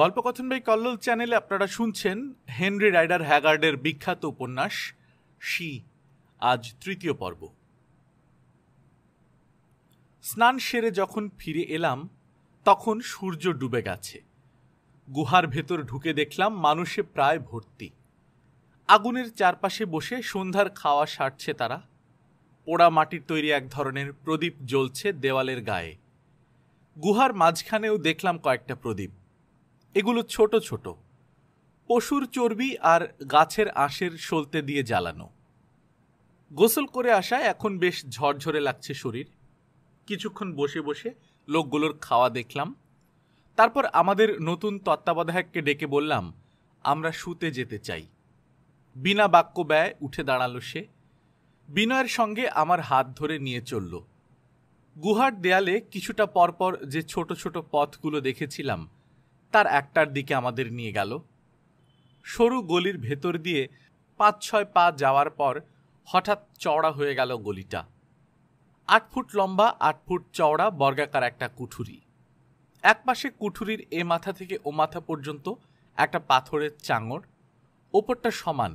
গল্পকথন by Kallol চ্যানেলে আপনারা শুনছেন হেনরি রাইডার হ্যাগার্ডের বিখ্যাত উপন্যাস শি আজ তৃতীয় পর্ব স্নান সেরে যখন ফিরে এলাম তখন সূর্য ডুবে গেছে গুহার ভেতর ঢুকে দেখলাম মানুষে প্রায় ভর্তি আগুনের চারপাশে বসে সন্ধ্যার খাওয়া সারছে তারা পোড়া মাটির তৈরি এক ধরনের প্রদীপ জ্বলছে দেওয়ালের গায়ে গুহার মাঝখানেও দেখলাম কয়েকটা প্রদীপ এগুলো ছোট ছোট পশুর চর্বি আর গাছের আঁশের সলতে দিয়ে জ্বালানো গোসল করে আসায় এখন বেশ ঝরঝরে লাগছে শরীর কিছুক্ষণ বসে বসে লোকগুলোর খাওয়া দেখলাম তারপর আমাদের নতুন তত্ত্বাবধায়ককে ডেকে বললাম আমরা শুতে যেতে চাই বিনা বাক্য ব্যয় উঠে দাঁড়ালো সে বিনয়ের সঙ্গে আমার হাত ধরে নিয়ে চলল গুহার দেয়ালে কিছুটা পরপর যে ছোট ছোট পথগুলো দেখেছিলাম তার একটার দিকে আমাদের নিয়ে গেল সরু গলির ভেতর দিয়ে পাঁচ ছয় পা যাওয়ার পর হঠাৎ চওড়া হয়ে গেল গলিটা আট ফুট লম্বা আট ফুট চওড়া বর্গাকার একটা কুঠুরি একপাশে কুঠুরির এ মাথা থেকে ও মাথা পর্যন্ত একটা পাথরের চাঙর ওপরটা সমান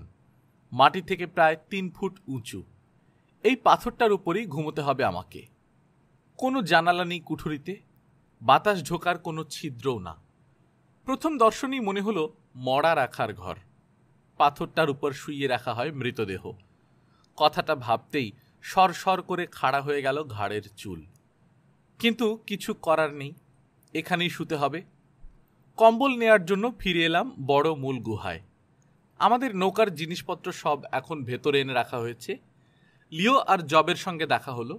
মাটি থেকে প্রায় তিন ফুট উঁচু এই পাথরটার উপরেই ঘুমোতে হবে আমাকে কোনো জানালা নেই কুঠুরিতে বাতাস ঢোকার কোনো ছিদ্রও না প্রথম দর্শনই মনে হলো মরা রাখার ঘর পাথরটার উপর শুইয়ে রাখা হয় মৃতদেহ কথাটা ভাবতেই সর সর করে খাড়া হয়ে গেল ঘাড়ের চুল কিন্তু কিছু করার নেই এখানেই শুতে হবে কম্বল নেয়ার জন্য ফিরে এলাম বড় মূল গুহায় আমাদের নৌকার জিনিসপত্র সব এখন ভেতরে এনে রাখা হয়েছে লিও আর জবের সঙ্গে দেখা হলো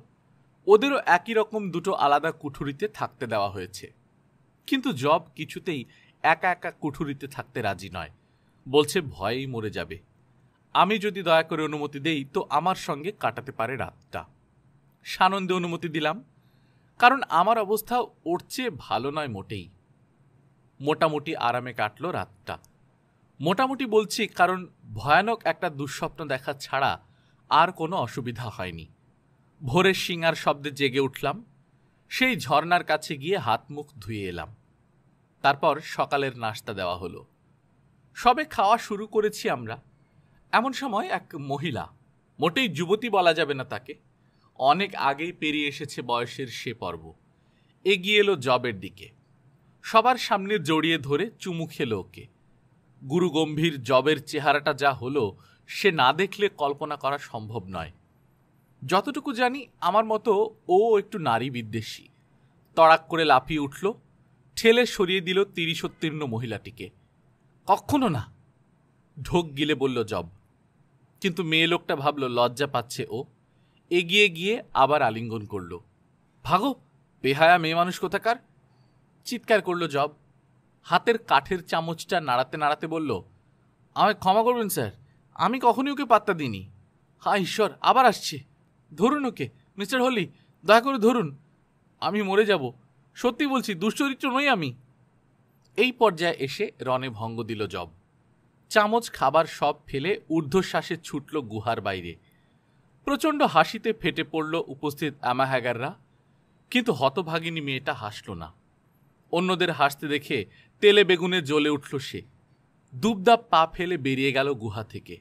ওদেরও একই রকম দুটো আলাদা কুঠুরিতে থাকতে দেওয়া হয়েছে কিন্তু জব কিছুতেই একা একা কুঠুরিতে থাকতে রাজি নয় বলছে ভয়েই মরে যাবে আমি যদি দয়া করে অনুমতি দেই তো আমার সঙ্গে কাটাতে পারে রাতটা সানন্দে অনুমতি দিলাম কারণ আমার অবস্থা ওর চেয়ে ভালো নয় মোটেই মোটামুটি আরামে কাটল রাতটা মোটামুটি বলছি কারণ ভয়ানক একটা দুঃস্বপ্ন দেখা ছাড়া আর কোনো অসুবিধা হয়নি ভোরের সিঙার শব্দে জেগে উঠলাম সেই ঝর্নার কাছে গিয়ে হাত মুখ ধুয়ে এলাম তারপর সকালের নাস্তা দেওয়া হলো সবে খাওয়া শুরু করেছি আমরা এমন সময় এক মহিলা মোটেই যুবতী বলা যাবে না তাকে অনেক আগেই পেরিয়ে এসেছে বয়সের সে পর্ব এগিয়ে এলো জবের দিকে সবার সামনে জড়িয়ে ধরে চুমু খেলো ওকে গুরুগম্ভীর জবের চেহারাটা যা হলো সে না দেখলে কল্পনা করা সম্ভব নয় যতটুকু জানি আমার মতো ও একটু নারী বিদ্বেষী তড়াক করে লাফিয়ে উঠল ঠেলে সরিয়ে দিল তিরিশোত্তীর্ণ মহিলাটিকে কখনো না ঢোক গিলে বলল জব কিন্তু মেয়ে লোকটা ভাবল লজ্জা পাচ্ছে ও এগিয়ে গিয়ে আবার আলিঙ্গন করল ভাগো বেহায়া মেয়ে মানুষ কোথাকার চিৎকার করল জব হাতের কাঠের চামচটা নাড়াতে নাড়াতে বলল আমায় ক্ষমা করবেন স্যার আমি কখনই ওকে পাত্তা দিইনি হা ঈশ্বর আবার আসছে ধরুন ওকে মিস্টার হলি দয়া করে ধরুন আমি মরে যাব সত্যি বলছি দুশ্চরিত্র নই আমি এই পর্যায়ে এসে রনে ভঙ্গ দিল জব চামচ খাবার সব ফেলে ঊর্ধ্বশ্বাসে ছুটল গুহার বাইরে প্রচণ্ড হাসিতে ফেটে পড়ল উপস্থিত আমাহাগাররা কিন্তু হতভাগিনী মেয়েটা হাসল না অন্যদের হাসতে দেখে তেলে বেগুনে জ্বলে উঠল সে দুবদাপ পা ফেলে বেরিয়ে গেল গুহা থেকে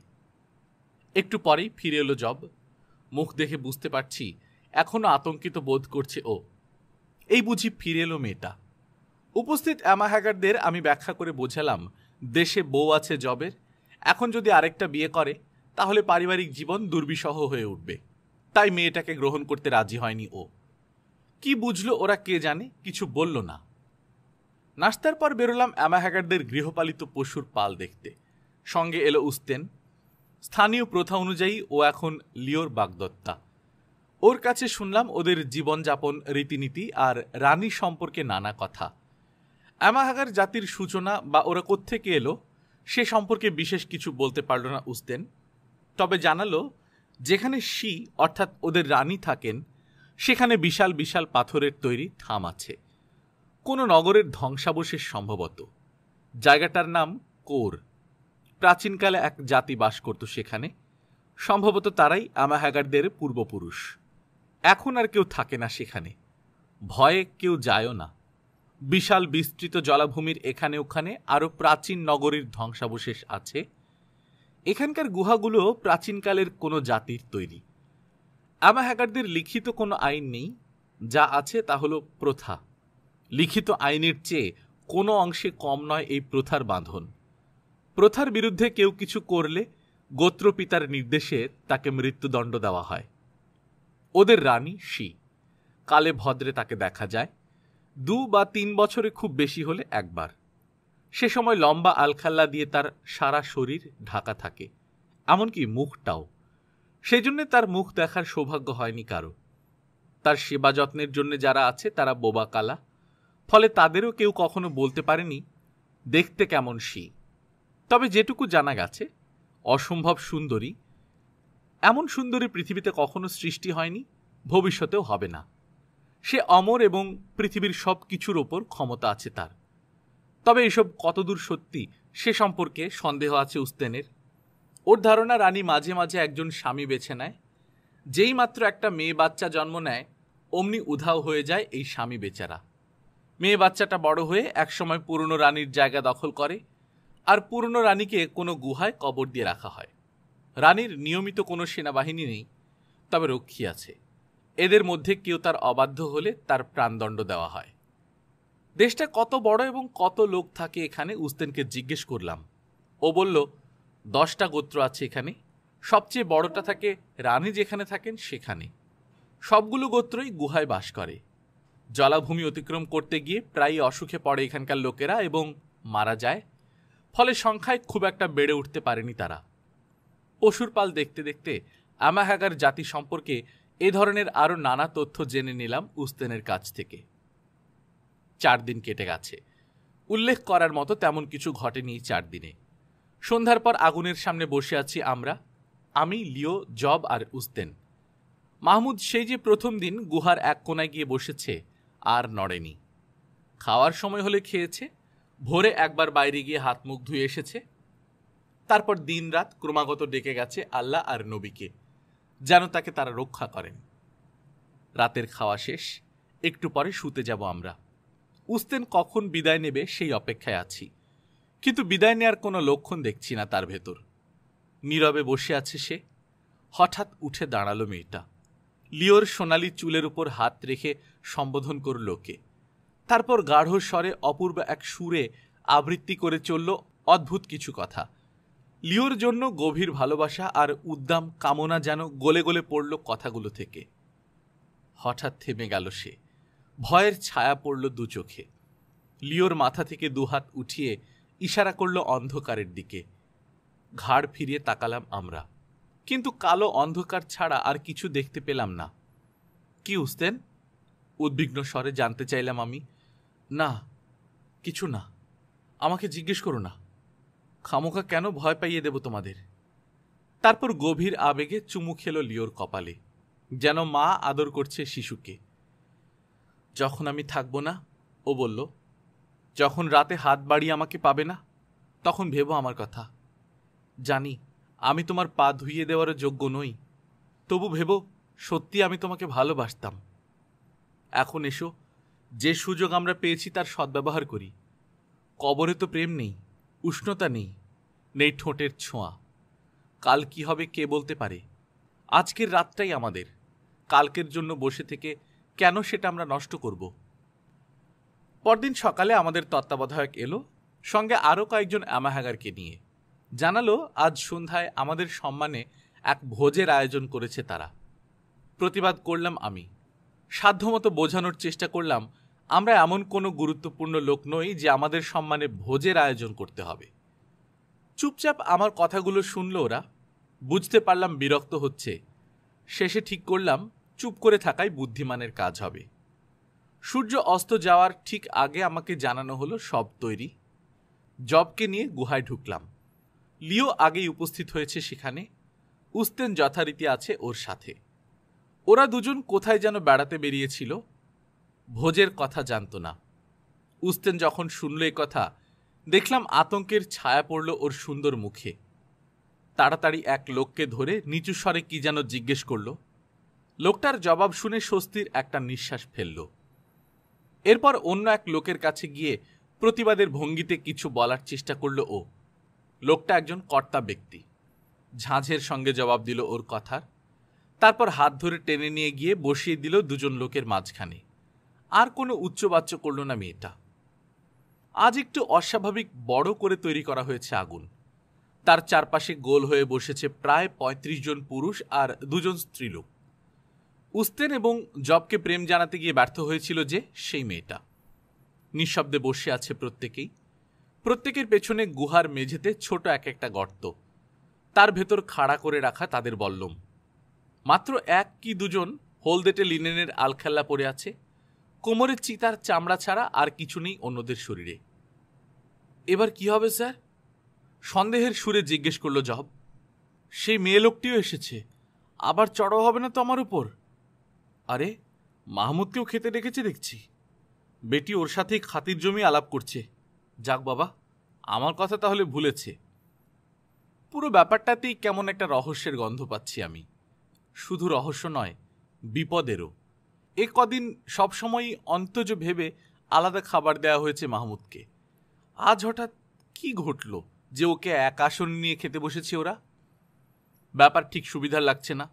একটু পরেই ফিরে এলো জব মুখ দেখে বুঝতে পারছি এখনও আতঙ্কিত বোধ করছে ও এই বুঝি ফিরে এলো মেয়েটা উপস্থিত অ্যামা হ্যাগারদের আমি ব্যাখ্যা করে বোঝালাম দেশে বউ আছে জবের এখন যদি আরেকটা বিয়ে করে তাহলে পারিবারিক জীবন দুর্বিষহ হয়ে উঠবে তাই মেয়েটাকে গ্রহণ করতে রাজি হয়নি ও কি বুঝলো ওরা কে জানে কিছু বলল না নাস্তার পর বেরোলাম অ্যামা হ্যাগারদের গৃহপালিত পশুর পাল দেখতে সঙ্গে এলো উস্তেন স্থানীয় প্রথা অনুযায়ী ও এখন লিওর বাগদত্তা ওর কাছে শুনলাম ওদের জীবনযাপন রীতিনীতি আর রানী সম্পর্কে নানা কথা অ্যামাহাগার জাতির সূচনা বা ওরা কোত্থেকে এলো সে সম্পর্কে বিশেষ কিছু বলতে পারল না উসদেন তবে জানালো যেখানে শি অর্থাৎ ওদের রানী থাকেন সেখানে বিশাল বিশাল পাথরের তৈরি থাম আছে কোনো নগরের ধ্বংসাবশেষ সম্ভবত জায়গাটার নাম কোর প্রাচীনকালে এক জাতি বাস করত সেখানে সম্ভবত তারাই আমাহাগারদের পূর্বপুরুষ এখন আর কেউ থাকে না সেখানে ভয়ে কেউ যায়ও না বিশাল বিস্তৃত জলাভূমির এখানে ওখানে আরও প্রাচীন নগরীর ধ্বংসাবশেষ আছে এখানকার গুহাগুলো প্রাচীনকালের কোনো জাতির তৈরি আমা হ্যাকারদের লিখিত কোনো আইন নেই যা আছে তা হলো প্রথা লিখিত আইনের চেয়ে কোনো অংশে কম নয় এই প্রথার বাঁধন প্রথার বিরুদ্ধে কেউ কিছু করলে গোত্রপিতার নির্দেশে তাকে মৃত্যুদণ্ড দেওয়া হয় ওদের রানী শি কালে ভদ্রে তাকে দেখা যায় দু বা তিন বছরে খুব বেশি হলে একবার সে সময় লম্বা আলখাল্লা দিয়ে তার সারা শরীর ঢাকা থাকে এমনকি মুখটাও সেই জন্যে তার মুখ দেখার সৌভাগ্য হয়নি কারো তার সেবা যত্নের জন্য যারা আছে তারা বোবা কালা ফলে তাদেরও কেউ কখনো বলতে পারেনি দেখতে কেমন শি তবে যেটুকু জানা গেছে অসম্ভব সুন্দরী এমন সুন্দরী পৃথিবীতে কখনো সৃষ্টি হয়নি ভবিষ্যতেও হবে না সে অমর এবং পৃথিবীর সব কিছুর ওপর ক্ষমতা আছে তার তবে এসব কতদূর সত্যি সে সম্পর্কে সন্দেহ আছে উস্তেনের ওর ধারণা রানী মাঝে মাঝে একজন স্বামী বেছে নেয় যেই মাত্র একটা মেয়ে বাচ্চা জন্ম নেয় অমনি উধাও হয়ে যায় এই স্বামী বেচারা মেয়ে বাচ্চাটা বড় হয়ে একসময় পুরনো রানীর জায়গা দখল করে আর পুরনো রানীকে কোনো গুহায় কবর দিয়ে রাখা হয় রানীর নিয়মিত কোনো সেনাবাহিনী নেই তবে রক্ষী আছে এদের মধ্যে কেউ তার অবাধ্য হলে তার প্রাণদণ্ড দেওয়া হয় দেশটা কত বড় এবং কত লোক থাকে এখানে উস্তেনকে জিজ্ঞেস করলাম ও বলল দশটা গোত্র আছে এখানে সবচেয়ে বড়টা থাকে রানী যেখানে থাকেন সেখানে সবগুলো গোত্রই গুহায় বাস করে জলাভূমি অতিক্রম করতে গিয়ে প্রায় অসুখে পড়ে এখানকার লোকেরা এবং মারা যায় ফলে সংখ্যায় খুব একটা বেড়ে উঠতে পারেনি তারা পশুরপাল দেখতে দেখতে আমাহাগার জাতি সম্পর্কে এ ধরনের আরও নানা তথ্য জেনে নিলাম উস্তেনের কাছ থেকে চার দিন কেটে গেছে উল্লেখ করার মতো তেমন কিছু ঘটেনি চার দিনে সন্ধ্যার পর আগুনের সামনে বসে আছি আমরা আমি লিও জব আর উস্তেন মাহমুদ সেই যে প্রথম দিন গুহার এক কোনায় গিয়ে বসেছে আর নড়েনি খাওয়ার সময় হলে খেয়েছে ভোরে একবার বাইরে গিয়ে হাত মুখ ধুয়ে এসেছে তারপর দিন রাত ক্রমাগত ডেকে গেছে আল্লাহ আর নবীকে যেন তাকে তারা রক্ষা করেন রাতের খাওয়া শেষ একটু পরে শুতে যাব আমরা উস্তেন কখন বিদায় নেবে সেই অপেক্ষায় আছি কিন্তু বিদায় নেয়ার কোনো লক্ষণ দেখছি না তার ভেতর নীরবে বসে আছে সে হঠাৎ উঠে দাঁড়ালো মেয়েটা লিওর সোনালি চুলের উপর হাত রেখে সম্বোধন করল তারপর গাঢ় স্বরে অপূর্ব এক সুরে আবৃত্তি করে চলল অদ্ভুত কিছু কথা লিওর জন্য গভীর ভালোবাসা আর উদ্দাম কামনা যেন গলে গলে পড়ল কথাগুলো থেকে হঠাৎ থেমে গেল সে ভয়ের ছায়া পড়ল দু চোখে লিওর মাথা থেকে দুহাত উঠিয়ে ইশারা করল অন্ধকারের দিকে ঘাড় ফিরিয়ে তাকালাম আমরা কিন্তু কালো অন্ধকার ছাড়া আর কিছু দেখতে পেলাম না কি উস্তেন উদ্বিগ্ন স্বরে জানতে চাইলাম আমি না কিছু না আমাকে জিজ্ঞেস করো না খামোখা কেন ভয় পাইয়ে দেব তোমাদের তারপর গভীর আবেগে চুমু খেল লিওর কপালে যেন মা আদর করছে শিশুকে যখন আমি থাকবো না ও বলল যখন রাতে হাত বাড়িয়ে আমাকে পাবে না তখন ভেবো আমার কথা জানি আমি তোমার পা ধুইয়ে দেওয়ার যোগ্য নই তবু ভেবো সত্যি আমি তোমাকে ভালোবাসতাম এখন এসো যে সুযোগ আমরা পেয়েছি তার সদ্ব্যবহার করি কবরে তো প্রেম নেই উষ্ণতা নেই নেই ঠোঁটের ছোঁয়া কাল কি হবে কে বলতে পারে আজকের রাতটাই আমাদের কালকের জন্য বসে থেকে কেন সেটা আমরা নষ্ট করব পরদিন সকালে আমাদের তত্ত্বাবধায়ক এলো সঙ্গে আরও কয়েকজন অ্যামাহাগারকে নিয়ে জানালো আজ সন্ধ্যায় আমাদের সম্মানে এক ভোজের আয়োজন করেছে তারা প্রতিবাদ করলাম আমি সাধ্যমতো বোঝানোর চেষ্টা করলাম আমরা এমন কোনো গুরুত্বপূর্ণ লোক নই যে আমাদের সম্মানে ভোজের আয়োজন করতে হবে চুপচাপ আমার কথাগুলো শুনল ওরা বুঝতে পারলাম বিরক্ত হচ্ছে শেষে ঠিক করলাম চুপ করে থাকাই বুদ্ধিমানের কাজ হবে সূর্য অস্ত যাওয়ার ঠিক আগে আমাকে জানানো হলো সব তৈরি জবকে নিয়ে গুহায় ঢুকলাম লিও আগেই উপস্থিত হয়েছে সেখানে উস্তেন যথারীতি আছে ওর সাথে ওরা দুজন কোথায় যেন বেড়াতে বেরিয়েছিল ভোজের কথা জানত না উস্তেন যখন শুনল এই কথা দেখলাম আতঙ্কের ছায়া পড়ল ওর সুন্দর মুখে তাড়াতাড়ি এক লোককে ধরে নিচু স্বরে কি যেন জিজ্ঞেস করল লোকটার জবাব শুনে স্বস্তির একটা নিঃশ্বাস ফেলল এরপর অন্য এক লোকের কাছে গিয়ে প্রতিবাদের ভঙ্গিতে কিছু বলার চেষ্টা করল ও লোকটা একজন কর্তা ব্যক্তি ঝাঁঝের সঙ্গে জবাব দিল ওর কথার তারপর হাত ধরে টেনে নিয়ে গিয়ে বসিয়ে দিল দুজন লোকের মাঝখানে আর কোনো উচ্চবাচ্য করল না মেয়েটা আজ একটু অস্বাভাবিক বড় করে তৈরি করা হয়েছে আগুন তার চারপাশে গোল হয়ে বসেছে প্রায় ৩৫ জন পুরুষ আর দুজন স্ত্রীলোক উস্তেন এবং জবকে প্রেম জানাতে গিয়ে ব্যর্থ হয়েছিল যে সেই মেয়েটা নিঃশব্দে বসে আছে প্রত্যেকেই প্রত্যেকের পেছনে গুহার মেঝেতে ছোট এক একটা গর্ত তার ভেতর খাড়া করে রাখা তাদের বল্লম মাত্র এক কি দুজন হোলদেটে লিনেনের আলখেল্লা পড়ে আছে কোমরের চিতার চামড়া ছাড়া আর কিছু নেই অন্যদের শরীরে এবার কি হবে স্যার সন্দেহের সুরে জিজ্ঞেস করল জব সেই মেয়ে লোকটিও এসেছে আবার চড়াও হবে না তো আমার উপর আরে মাহমুদকেও খেতে ডেকেছে দেখছি বেটি ওর সাথেই খাতির জমি আলাপ করছে যাক বাবা আমার কথা তাহলে ভুলেছে পুরো ব্যাপারটাতেই কেমন একটা রহস্যের গন্ধ পাচ্ছি আমি শুধু রহস্য নয় বিপদেরও এ কদিন সবসময়ই অন্তজ ভেবে আলাদা খাবার দেওয়া হয়েছে মাহমুদকে আজ হঠাৎ কি ঘটল যে ওকে এক আসন নিয়ে খেতে বসেছে ওরা ব্যাপার ঠিক সুবিধার লাগছে না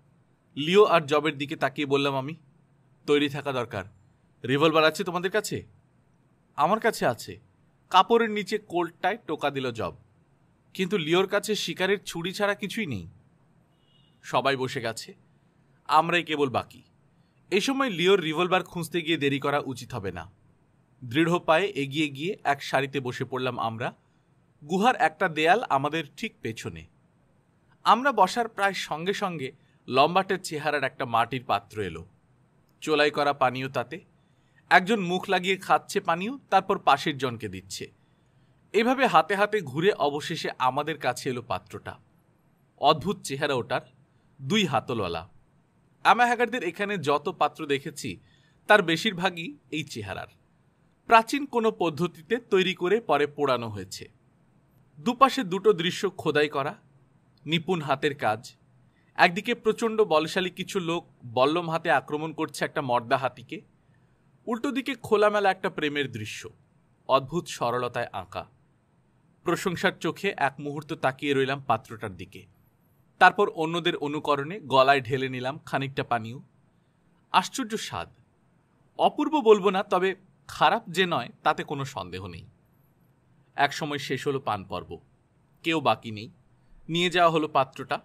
লিও আর জবের দিকে তাকিয়ে বললাম আমি তৈরি থাকা দরকার রিভলভার আছে তোমাদের কাছে আমার কাছে আছে কাপড়ের নিচে কোল্ডটায় টোকা দিল জব কিন্তু লিওর কাছে শিকারের ছুরি ছাড়া কিছুই নেই সবাই বসে গেছে আমরাই কেবল বাকি এ সময় লিওর রিভলভার খুঁজতে গিয়ে দেরি করা উচিত হবে না দৃঢ় পায়ে এগিয়ে গিয়ে এক সারিতে বসে পড়লাম আমরা গুহার একটা দেয়াল আমাদের ঠিক পেছনে আমরা বসার প্রায় সঙ্গে সঙ্গে লম্বাটের চেহারার একটা মাটির পাত্র এলো চোলাই করা পানীয় তাতে একজন মুখ লাগিয়ে খাচ্ছে পানীয় তারপর পাশের জনকে দিচ্ছে এভাবে হাতে হাতে ঘুরে অবশেষে আমাদের কাছে এলো পাত্রটা অদ্ভুত চেহারা ওটার দুই হাতলওয়ালা আমা হ্যাগারদের এখানে যত পাত্র দেখেছি তার বেশিরভাগই এই চেহারার প্রাচীন কোনো পদ্ধতিতে তৈরি করে পরে পোড়ানো হয়েছে দুপাশে দুটো দৃশ্য খোদাই করা নিপুণ হাতের কাজ একদিকে প্রচণ্ড বলশালী কিছু লোক বল্লম হাতে আক্রমণ করছে একটা মর্দা হাতিকে উল্টো দিকে খোলামেলা একটা প্রেমের দৃশ্য অদ্ভুত সরলতায় আঁকা প্রশংসার চোখে এক মুহূর্ত তাকিয়ে রইলাম পাত্রটার দিকে তারপর অন্যদের অনুকরণে গলায় ঢেলে নিলাম খানিকটা পানীয় আশ্চর্য স্বাদ অপূর্ব বলবো না তবে খারাপ যে নয় তাতে কোনো সন্দেহ নেই একসময় শেষ হলো পান পর্ব কেউ বাকি নেই নিয়ে যাওয়া হলো পাত্রটা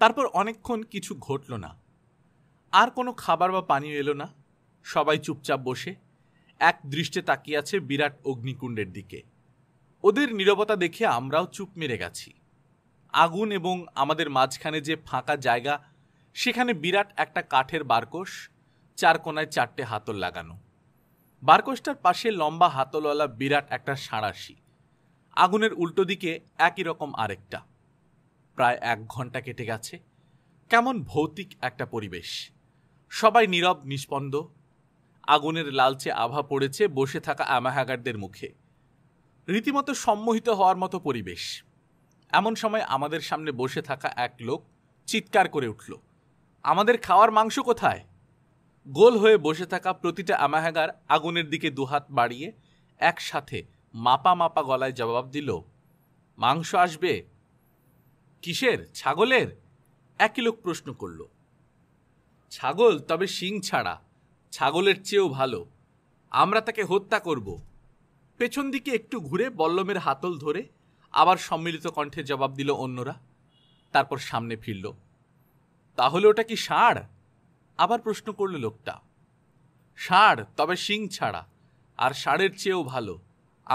তারপর অনেকক্ষণ কিছু ঘটল না আর কোনো খাবার বা পানীয় এলো না সবাই চুপচাপ বসে এক দৃষ্টে তাকিয়ে আছে বিরাট অগ্নিকুণ্ডের দিকে ওদের নিরবতা দেখে আমরাও চুপ মেরে গেছি আগুন এবং আমাদের মাঝখানে যে ফাঁকা জায়গা সেখানে বিরাট একটা কাঠের বারকোষ চার কোনায় চারটে হাতল লাগানো বারকোষটার পাশে লম্বা হাতলওয়ালা বিরাট একটা সাঁড়াশি আগুনের উল্টো দিকে একই রকম আরেকটা প্রায় এক ঘন্টা কেটে গেছে কেমন ভৌতিক একটা পরিবেশ সবাই নীরব নিষ্পন্দ আগুনের লালচে আভা পড়েছে বসে থাকা আমাহাগারদের মুখে রীতিমতো সম্মোহিত হওয়ার মতো পরিবেশ এমন সময় আমাদের সামনে বসে থাকা এক লোক চিৎকার করে উঠল আমাদের খাওয়ার মাংস কোথায় গোল হয়ে বসে থাকা প্রতিটা আমাহাগার আগুনের দিকে দুহাত বাড়িয়ে একসাথে মাপা মাপা গলায় জবাব দিল মাংস আসবে কিসের ছাগলের একই লোক প্রশ্ন করল ছাগল তবে শিং ছাড়া ছাগলের চেয়েও ভালো আমরা তাকে হত্যা করব পেছন দিকে একটু ঘুরে বল্লমের হাতল ধরে আবার সম্মিলিত কণ্ঠে জবাব দিল অন্যরা তারপর সামনে ফিরল তাহলে ওটা কি ষাঁড় আবার প্রশ্ন করল লোকটা ষাঁড় তবে শিং ছাড়া আর ষাঁড়ের চেয়েও ভালো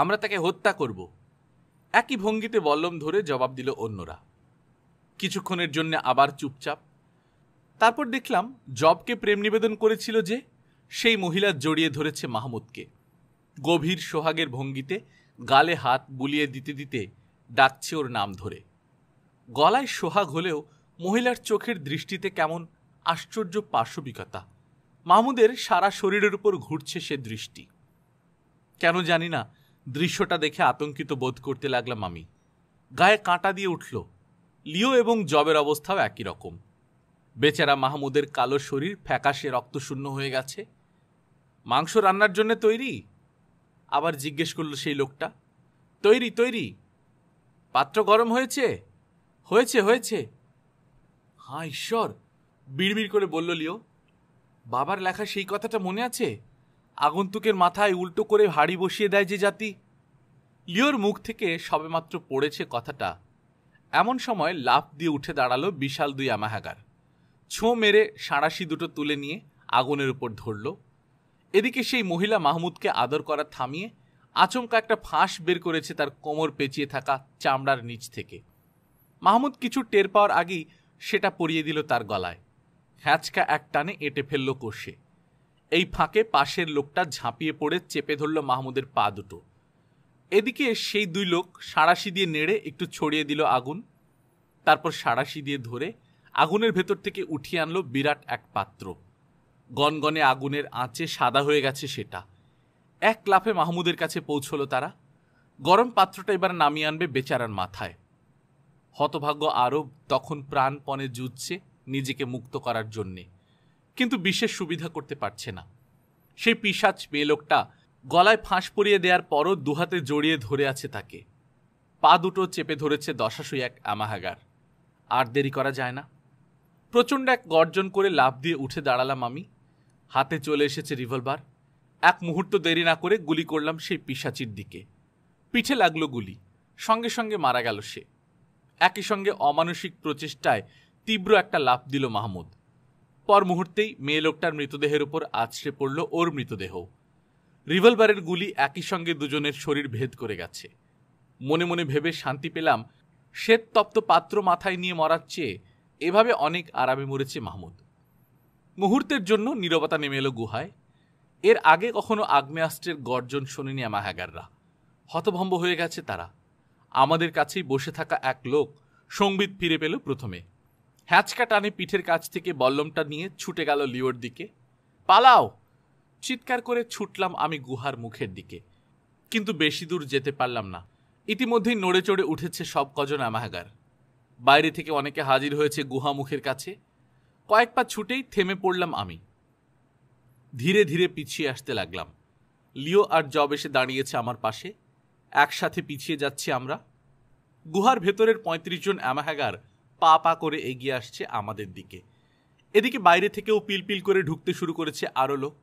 আমরা তাকে হত্যা করব একই ভঙ্গিতে বল্লম ধরে জবাব দিল অন্যরা কিছুক্ষণের জন্য আবার চুপচাপ তারপর দেখলাম জবকে প্রেম নিবেদন করেছিল যে সেই মহিলা জড়িয়ে ধরেছে মাহমুদকে গভীর সোহাগের ভঙ্গিতে গালে হাত বুলিয়ে দিতে দিতে ডাকছে ওর নাম ধরে গলায় সোহাগ হলেও মহিলার চোখের দৃষ্টিতে কেমন আশ্চর্য পার্শ্ববিকতা মাহমুদের সারা শরীরের উপর ঘুরছে সে দৃষ্টি কেন জানি না দৃশ্যটা দেখে আতঙ্কিত বোধ করতে লাগলাম আমি গায়ে কাঁটা দিয়ে উঠল লিও এবং জবের অবস্থাও একই রকম বেচারা মাহমুদের কালো শরীর ফ্যাকাশে রক্তশূন্য হয়ে গেছে মাংস রান্নার জন্য তৈরি আবার জিজ্ঞেস করল সেই লোকটা তৈরি তৈরি পাত্র গরম হয়েছে হয়েছে হয়েছে হ্যাঁ ঈশ্বর বিড়বিড় করে বলল লিও বাবার লেখা সেই কথাটা মনে আছে আগন্তুকের মাথায় উল্টো করে হাড়ি বসিয়ে দেয় যে জাতি লিওর মুখ থেকে সবেমাত্র পড়েছে কথাটা এমন সময় লাফ দিয়ে উঠে দাঁড়ালো বিশাল দুই আমাহাগার ছোঁ মেরে সাঁড়াশি দুটো তুলে নিয়ে আগুনের উপর ধরল এদিকে সেই মহিলা মাহমুদকে আদর করা থামিয়ে আচমকা একটা ফাঁস বের করেছে তার কোমর পেঁচিয়ে থাকা চামড়ার নিচ থেকে মাহমুদ কিছু টের পাওয়ার আগেই সেটা পরিয়ে দিল তার গলায় হ্যাঁচকা এক টানে এঁটে ফেলল কষে এই ফাঁকে পাশের লোকটা ঝাঁপিয়ে পড়ে চেপে ধরল মাহমুদের পা দুটো এদিকে সেই দুই লোক সাঁড়াশি দিয়ে নেড়ে একটু ছড়িয়ে দিল আগুন তারপর সাঁড়াশি দিয়ে ধরে আগুনের ভেতর থেকে উঠিয়ে আনলো বিরাট এক পাত্র গনগনে আগুনের আঁচে সাদা হয়ে গেছে সেটা এক লাফে মাহমুদের কাছে পৌঁছল তারা গরম পাত্রটা এবার নামিয়ে আনবে বেচারার মাথায় হতভাগ্য আরব তখন প্রাণপণে জুজছে নিজেকে মুক্ত করার জন্যে কিন্তু বিশেষ সুবিধা করতে পারছে না সেই পিসাচ মেয়ে লোকটা গলায় ফাঁস পরিয়ে দেওয়ার পরও দুহাতে জড়িয়ে ধরে আছে তাকে পা দুটো চেপে ধরেছে দশাশুই এক আমাহাগার আর দেরি করা যায় না প্রচণ্ড এক গর্জন করে লাভ দিয়ে উঠে দাঁড়ালাম আমি হাতে চলে এসেছে রিভলভার এক মুহূর্ত দেরি না করে গুলি করলাম সেই পিসাচির দিকে পিঠে লাগলো গুলি সঙ্গে সঙ্গে মারা গেল সে একই সঙ্গে অমানসিক প্রচেষ্টায় তীব্র একটা লাভ দিল মাহমুদ পর মুহূর্তেই মেয়ে লোকটার মৃতদেহের উপর আছড়ে পড়ল ওর মৃতদেহ রিভলভারের গুলি একই সঙ্গে দুজনের শরীর ভেদ করে গেছে মনে মনে ভেবে শান্তি পেলাম শ্বেত তপ্ত পাত্র মাথায় নিয়ে মরার চেয়ে এভাবে অনেক আরামে মরেছে মাহমুদ মুহূর্তের জন্য নীরবতা নেমে এলো গুহায় এর আগে কখনো আগ্নেয়াস্ত্রের গর্জন শোনেনি মাহাগাররা হতভম্ব হয়ে গেছে তারা আমাদের কাছেই বসে থাকা এক লোক সংবিত ফিরে পেল প্রথমে হ্যাঁচকা টানে পিঠের কাছ থেকে বল্লমটা নিয়ে ছুটে গেল লিওর দিকে পালাও চিৎকার করে ছুটলাম আমি গুহার মুখের দিকে কিন্তু বেশি দূর যেতে পারলাম না ইতিমধ্যেই নড়ে চড়ে উঠেছে সব কজন আমাহাগার বাইরে থেকে অনেকে হাজির হয়েছে গুহা মুখের কাছে কয়েক পা ছুটেই থেমে পড়লাম আমি ধীরে ধীরে পিছিয়ে আসতে লাগলাম লিও আর জব এসে দাঁড়িয়েছে আমার পাশে একসাথে পিছিয়ে যাচ্ছি আমরা গুহার ভেতরের পঁয়ত্রিশ জন অ্যামাহাগার পা পা করে এগিয়ে আসছে আমাদের দিকে এদিকে বাইরে থেকেও পিলপিল করে ঢুকতে শুরু করেছে আরও লোক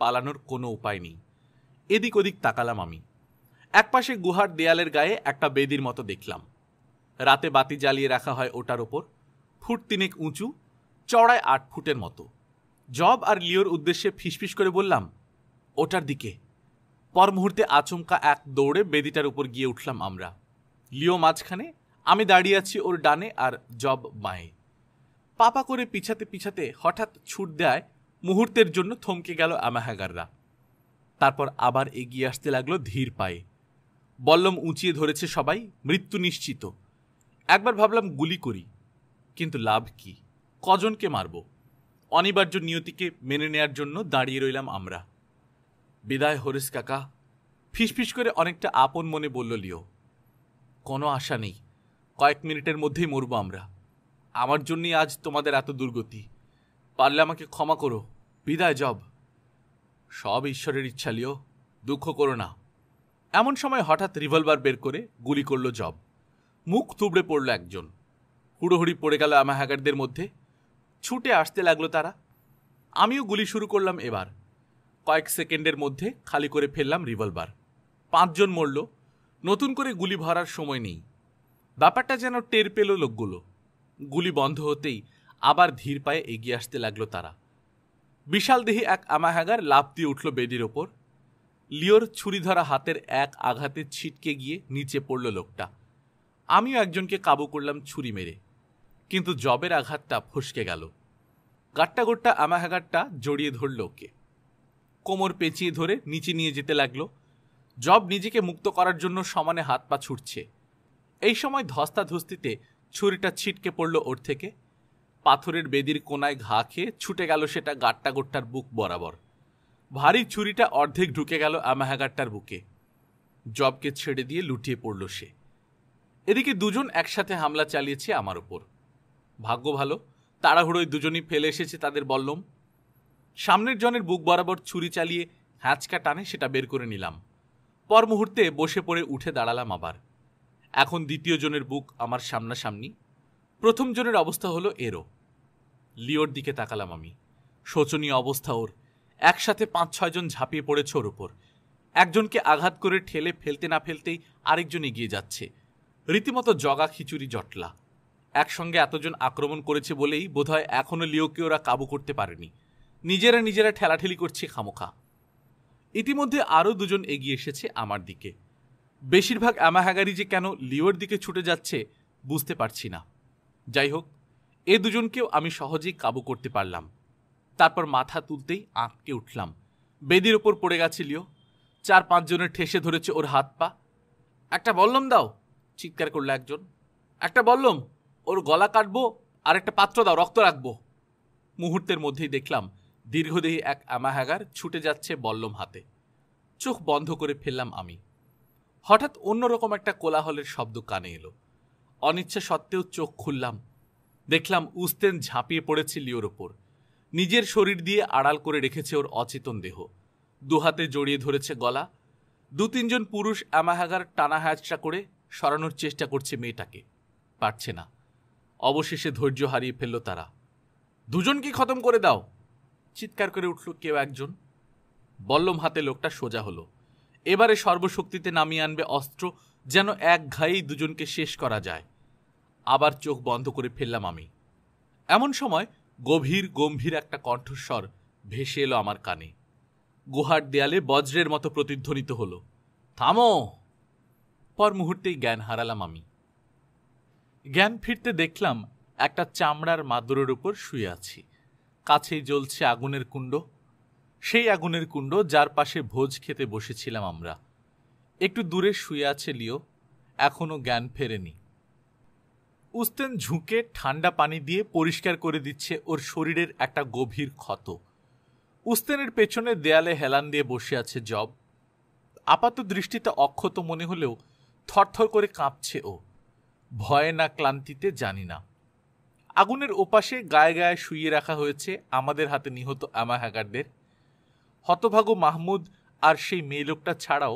পালানোর কোনো উপায় নেই এদিক ওদিক তাকালাম আমি একপাশে গুহার দেয়ালের গায়ে একটা বেদির মতো দেখলাম রাতে বাতি জ্বালিয়ে রাখা হয় ওটার ওপর ফুট তিনেক উঁচু চড়ায় আট ফুটের মতো জব আর লিওর উদ্দেশ্যে ফিসফিস করে বললাম ওটার দিকে পর মুহূর্তে আচমকা এক দৌড়ে বেদিটার উপর গিয়ে উঠলাম আমরা লিও মাঝখানে আমি দাঁড়িয়ে আছি ওর ডানে আর জব বাঁয়ে পাপা করে পিছাতে পিছাতে হঠাৎ ছুট দেয় মুহূর্তের জন্য থমকে গেল আমাহাগাররা তারপর আবার এগিয়ে আসতে লাগলো ধীর পায়ে বল্লম উঁচিয়ে ধরেছে সবাই মৃত্যু নিশ্চিত একবার ভাবলাম গুলি করি কিন্তু লাভ কি কজনকে মারবো অনিবার্য নিয়তিকে মেনে নেয়ার জন্য দাঁড়িয়ে রইলাম আমরা বিদায় হরিশ কাকা ফিসফিস করে অনেকটা আপন মনে বলল লিও কোনো আশা নেই কয়েক মিনিটের মধ্যেই মরব আমরা আমার জন্যই আজ তোমাদের এত দুর্গতি পারলে আমাকে ক্ষমা করো বিদায় জব সব ঈশ্বরের ইচ্ছা লিও দুঃখ করো না এমন সময় হঠাৎ রিভলভার বের করে গুলি করল জব মুখ থুবড়ে পড়ল একজন হুড়োহুড়ি পড়ে গেল আমাহাগারদের মধ্যে ছুটে আসতে লাগলো তারা আমিও গুলি শুরু করলাম এবার কয়েক সেকেন্ডের মধ্যে খালি করে ফেললাম রিভলভার পাঁচজন মরল নতুন করে গুলি ভরার সময় নেই ব্যাপারটা যেন টের পেল লোকগুলো গুলি বন্ধ হতেই আবার ধীর পায়ে এগিয়ে আসতে লাগলো তারা বিশাল দেহে এক আমাহাগার লাভ দিয়ে উঠল বেদির ওপর লিওর ছুরি ধরা হাতের এক আঘাতে ছিটকে গিয়ে নিচে পড়ল লোকটা আমিও একজনকে কাবু করলাম ছুরি মেরে কিন্তু জবের আঘাতটা ফসকে গেল গাট্টা গোট্টা আমাহাগাট্টা জড়িয়ে ধরল ওকে কোমর পেঁচিয়ে ধরে নিচে নিয়ে যেতে লাগল জব নিজেকে মুক্ত করার জন্য সমানে হাত পা ছুটছে এই সময় ধস্তাধস্তিতে ছুরিটা ছিটকে পড়ল ওর থেকে পাথরের বেদির কোনায় ঘা খেয়ে ছুটে গেল সেটা গাট্টা গোট্টার বুক বরাবর ভারী ছুরিটা অর্ধেক ঢুকে গেল আমাহাগাট্টার বুকে জবকে ছেড়ে দিয়ে লুটিয়ে পড়ল সে এদিকে দুজন একসাথে হামলা চালিয়েছে আমার ওপর ভাগ্য ভালো তাড়াহুড়োয় দুজনই ফেলে এসেছে তাদের বল্লম সামনের জনের বুক বরাবর ছুরি চালিয়ে হ্যাঁচকা টানে সেটা বের করে নিলাম পর মুহূর্তে বসে পড়ে উঠে দাঁড়ালাম আবার এখন দ্বিতীয় জনের বুক আমার সামনাসামনি প্রথম জনের অবস্থা হলো এরও লিওর দিকে তাকালাম আমি শোচনীয় অবস্থা ওর একসাথে পাঁচ ছয়জন ঝাঁপিয়ে পড়েছে ওর ওপর একজনকে আঘাত করে ঠেলে ফেলতে না ফেলতেই আরেকজন এগিয়ে যাচ্ছে রীতিমতো জগা খিচুড়ি জটলা একসঙ্গে এতজন আক্রমণ করেছে বলেই বোধহয় এখনও লিওকে ওরা কাবু করতে পারেনি নিজেরা নিজেরা ঠেলাঠেলি করছে খামোখা ইতিমধ্যে আরও দুজন এগিয়ে এসেছে আমার দিকে বেশিরভাগ অ্যামাহাগারি যে কেন লিওর দিকে ছুটে যাচ্ছে বুঝতে পারছি না যাই হোক এ দুজনকেও আমি সহজেই কাবু করতে পারলাম তারপর মাথা তুলতেই আঁককে উঠলাম বেদির ওপর পড়ে গেছে লিও চার পাঁচজনের ঠেসে ধরেছে ওর হাত পা একটা বললম দাও চিৎকার করলো একজন একটা বললম ওর গলা কাটবো আর একটা পাত্র দাও রক্ত রাখবো মুহূর্তের মধ্যেই দেখলাম দীর্ঘদেহী এক আমাহাগার ছুটে যাচ্ছে বল্লম হাতে চোখ বন্ধ করে ফেললাম আমি হঠাৎ অন্যরকম একটা কোলাহলের শব্দ কানে এলো অনিচ্ছা সত্ত্বেও চোখ খুললাম দেখলাম উস্তেন ঝাঁপিয়ে পড়েছে লিওর ওপর নিজের শরীর দিয়ে আড়াল করে রেখেছে ওর অচেতন দেহ দুহাতে জড়িয়ে ধরেছে গলা দু তিনজন পুরুষ আমাহাগার টানা হ্যাচটা করে সরানোর চেষ্টা করছে মেয়েটাকে পারছে না অবশেষে ধৈর্য হারিয়ে ফেলল তারা দুজন কি খতম করে দাও চিৎকার করে উঠল কেউ একজন বল্লম হাতে লোকটা সোজা হলো এবারে সর্বশক্তিতে নামিয়ে আনবে অস্ত্র যেন এক ঘায়েই দুজনকে শেষ করা যায় আবার চোখ বন্ধ করে ফেললাম আমি এমন সময় গভীর গম্ভীর একটা কণ্ঠস্বর ভেসে এলো আমার কানে গুহার দেয়ালে বজ্রের মতো প্রতিধ্বনিত হলো থামো পর মুহূর্তেই জ্ঞান হারালাম আমি জ্ঞান ফিরতে দেখলাম একটা চামড়ার মাদুরের উপর শুয়ে আছি কাছেই জ্বলছে আগুনের কুণ্ড সেই আগুনের কুণ্ড যার পাশে ভোজ খেতে বসেছিলাম আমরা একটু দূরে শুয়ে আছে লিও এখনও জ্ঞান ফেরেনি উস্তেন ঝুঁকে ঠান্ডা পানি দিয়ে পরিষ্কার করে দিচ্ছে ওর শরীরের একটা গভীর ক্ষত উস্তেনের পেছনে দেয়ালে হেলান দিয়ে বসে আছে জব আপাত দৃষ্টিতে অক্ষত মনে হলেও থরথর করে কাঁপছে ও ভয় না ক্লান্তিতে জানি না আগুনের ওপাশে গায়ে গায়ে শুইয়ে রাখা হয়েছে আমাদের হাতে নিহত আমা হ্যাকারদের হতভাগ মাহমুদ আর সেই মেয়ে লোকটা ছাড়াও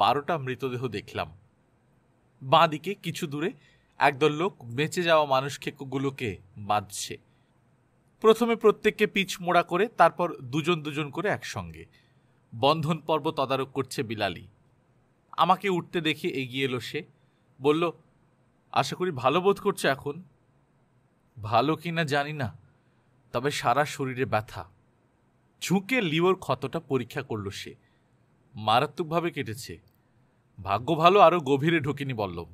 বারোটা মৃতদেহ দেখলাম বাঁ দিকে কিছু দূরে একদল লোক বেঁচে যাওয়া মানুষগুলোকে বাঁধছে প্রথমে প্রত্যেককে পিচ মোড়া করে তারপর দুজন দুজন করে একসঙ্গে বন্ধন পর্ব তদারক করছে বিলালি আমাকে উঠতে দেখে এগিয়ে এলো সে বলল আশা করি ভালো বোধ করছে এখন ভালো কি না জানি না তবে সারা শরীরে ব্যথা ঝুঁকে লিওর ক্ষতটা পরীক্ষা করল সে মারাত্মকভাবে কেটেছে ভাগ্য ভালো আরও গভীরে ঢুকিনি বললম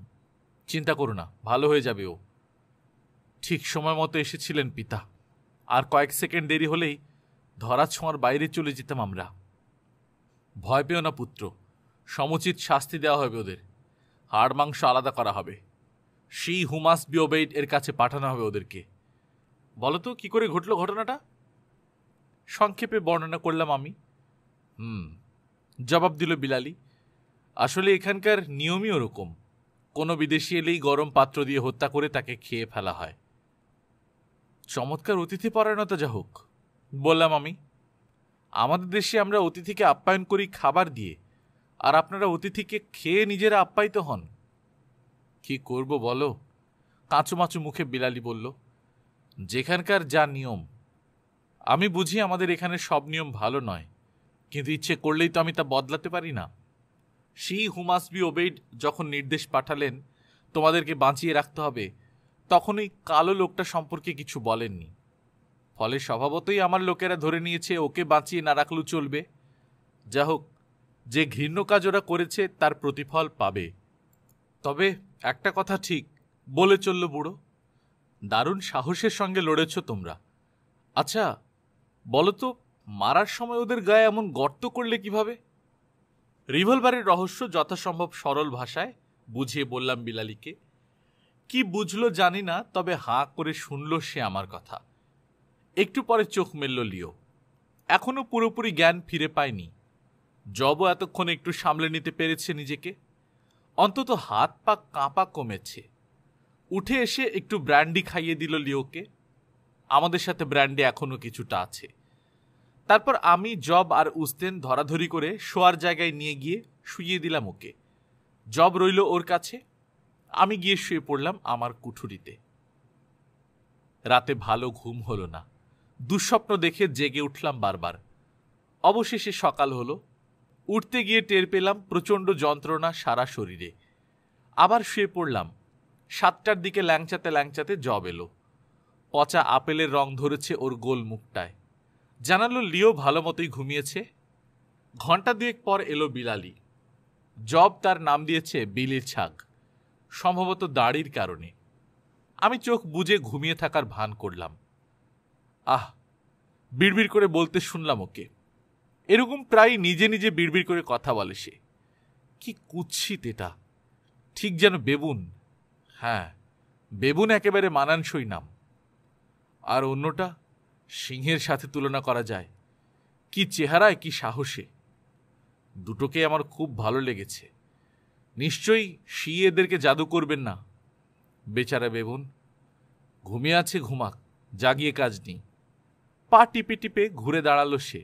চিন্তা করো না ভালো হয়ে যাবে ও ঠিক সময় মতো এসেছিলেন পিতা আর কয়েক সেকেন্ড দেরি হলেই ধরা ছোঁয়ার বাইরে চলে যেতাম আমরা ভয় পেও না পুত্র সমুচিত শাস্তি দেওয়া হবে ওদের হাড় মাংস আলাদা করা হবে শি হুমাস বিওবেইড এর কাছে পাঠানো হবে ওদেরকে বলো তো কী করে ঘটল ঘটনাটা সংক্ষেপে বর্ণনা করলাম আমি হুম জবাব দিল বিলালি আসলে এখানকার নিয়মই ওরকম কোনো বিদেশি এলেই গরম পাত্র দিয়ে হত্যা করে তাকে খেয়ে ফেলা হয় চমৎকার অতিথি পরায়ণতা যা হোক বললাম আমি আমাদের দেশে আমরা অতিথিকে আপ্যায়ন করি খাবার দিয়ে আর আপনারা অতিথিকে খেয়ে নিজেরা আপ্যায়িত হন কি করব বলো কাঁচুমাচু মুখে বিলালি বলল যেখানকার যা নিয়ম আমি বুঝি আমাদের এখানে সব নিয়ম ভালো নয় কিন্তু ইচ্ছে করলেই তো আমি তা বদলাতে পারি না সেই হুমাসবি ওবেইড যখন নির্দেশ পাঠালেন তোমাদেরকে বাঁচিয়ে রাখতে হবে তখন ওই কালো লোকটা সম্পর্কে কিছু বলেননি ফলে স্বভাবতই আমার লোকেরা ধরে নিয়েছে ওকে বাঁচিয়ে না রাখলেও চলবে যা হোক যে ঘৃণ্য কাজ ওরা করেছে তার প্রতিফল পাবে তবে একটা কথা ঠিক বলে চলল বুড়ো দারুণ সাহসের সঙ্গে লড়েছ তোমরা আচ্ছা বলো তো মারার সময় ওদের গায়ে এমন গর্ত করলে কিভাবে রিভলভারের রহস্য যথাসম্ভব সরল ভাষায় বুঝিয়ে বললাম বিলালিকে কি বুঝলো জানি না তবে হাঁ করে শুনল সে আমার কথা একটু পরে চোখ মেলল লিও এখনও পুরোপুরি জ্ঞান ফিরে পায়নি জবও এতক্ষণ একটু সামলে নিতে পেরেছে নিজেকে অন্তত হাত পা কাঁপা কমেছে উঠে এসে একটু ব্র্যান্ডি খাইয়ে দিল লিওকে আমাদের সাথে ব্র্যান্ডি এখনও কিছুটা আছে তারপর আমি জব আর উস্তেন ধরাধরি করে শোয়ার জায়গায় নিয়ে গিয়ে শুইয়ে দিলাম ওকে জব রইল ওর কাছে আমি গিয়ে শুয়ে পড়লাম আমার কুঠুরিতে রাতে ভালো ঘুম হলো না দুঃস্বপ্ন দেখে জেগে উঠলাম বারবার অবশেষে সকাল হলো উঠতে গিয়ে টের পেলাম প্রচণ্ড যন্ত্রণা সারা শরীরে আবার শুয়ে পড়লাম সাতটার দিকে ল্যাংচাতে ল্যাংচাতে জব এলো পচা আপেলের রং ধরেছে ওর গোল মুখটায় জানালো লিও ভালো মতোই ঘুমিয়েছে ঘন্টা দুয়েক পর এলো বিলালি জব তার নাম দিয়েছে বিলির ছাগ সম্ভবত দাড়ির কারণে আমি চোখ বুঝে ঘুমিয়ে থাকার ভান করলাম আহ বিড়বিড় করে বলতে শুনলাম ওকে এরকম প্রায় নিজে নিজে বিড়বিড় করে কথা বলে সে কি কুৎসিত এটা ঠিক যেন বেবুন হ্যাঁ বেবুন একেবারে মানানসই নাম আর অন্যটা সিংহের সাথে তুলনা করা যায় কি চেহারায় কি সাহসে দুটোকে আমার খুব ভালো লেগেছে নিশ্চয়ই সি এদেরকে জাদু করবেন না বেচারা বেবুন ঘুমিয়ে আছে ঘুমাক জাগিয়ে কাজ নেই পা টিপে টিপে ঘুরে দাঁড়ালো সে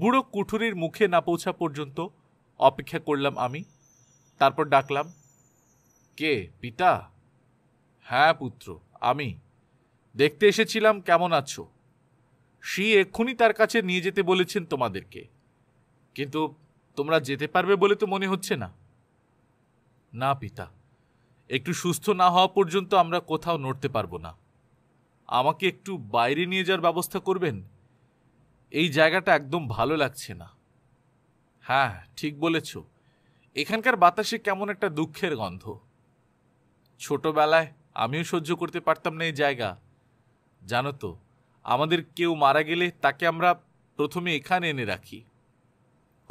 বুড়ো কুঠুরির মুখে না পৌঁছা পর্যন্ত অপেক্ষা করলাম আমি তারপর ডাকলাম কে পিতা হ্যাঁ পুত্র আমি দেখতে এসেছিলাম কেমন আছো সি এক্ষুনি তার কাছে নিয়ে যেতে বলেছেন তোমাদেরকে কিন্তু তোমরা যেতে পারবে বলে তো মনে হচ্ছে না না পিতা একটু সুস্থ না হওয়া পর্যন্ত আমরা কোথাও নড়তে পারবো না আমাকে একটু বাইরে নিয়ে যাওয়ার ব্যবস্থা করবেন এই জায়গাটা একদম ভালো লাগছে না হ্যাঁ ঠিক বলেছ এখানকার বাতাসে কেমন একটা দুঃখের গন্ধ ছোটবেলায় আমিও সহ্য করতে পারতাম না এই জায়গা জানো তো আমাদের কেউ মারা গেলে তাকে আমরা প্রথমে এখানে এনে রাখি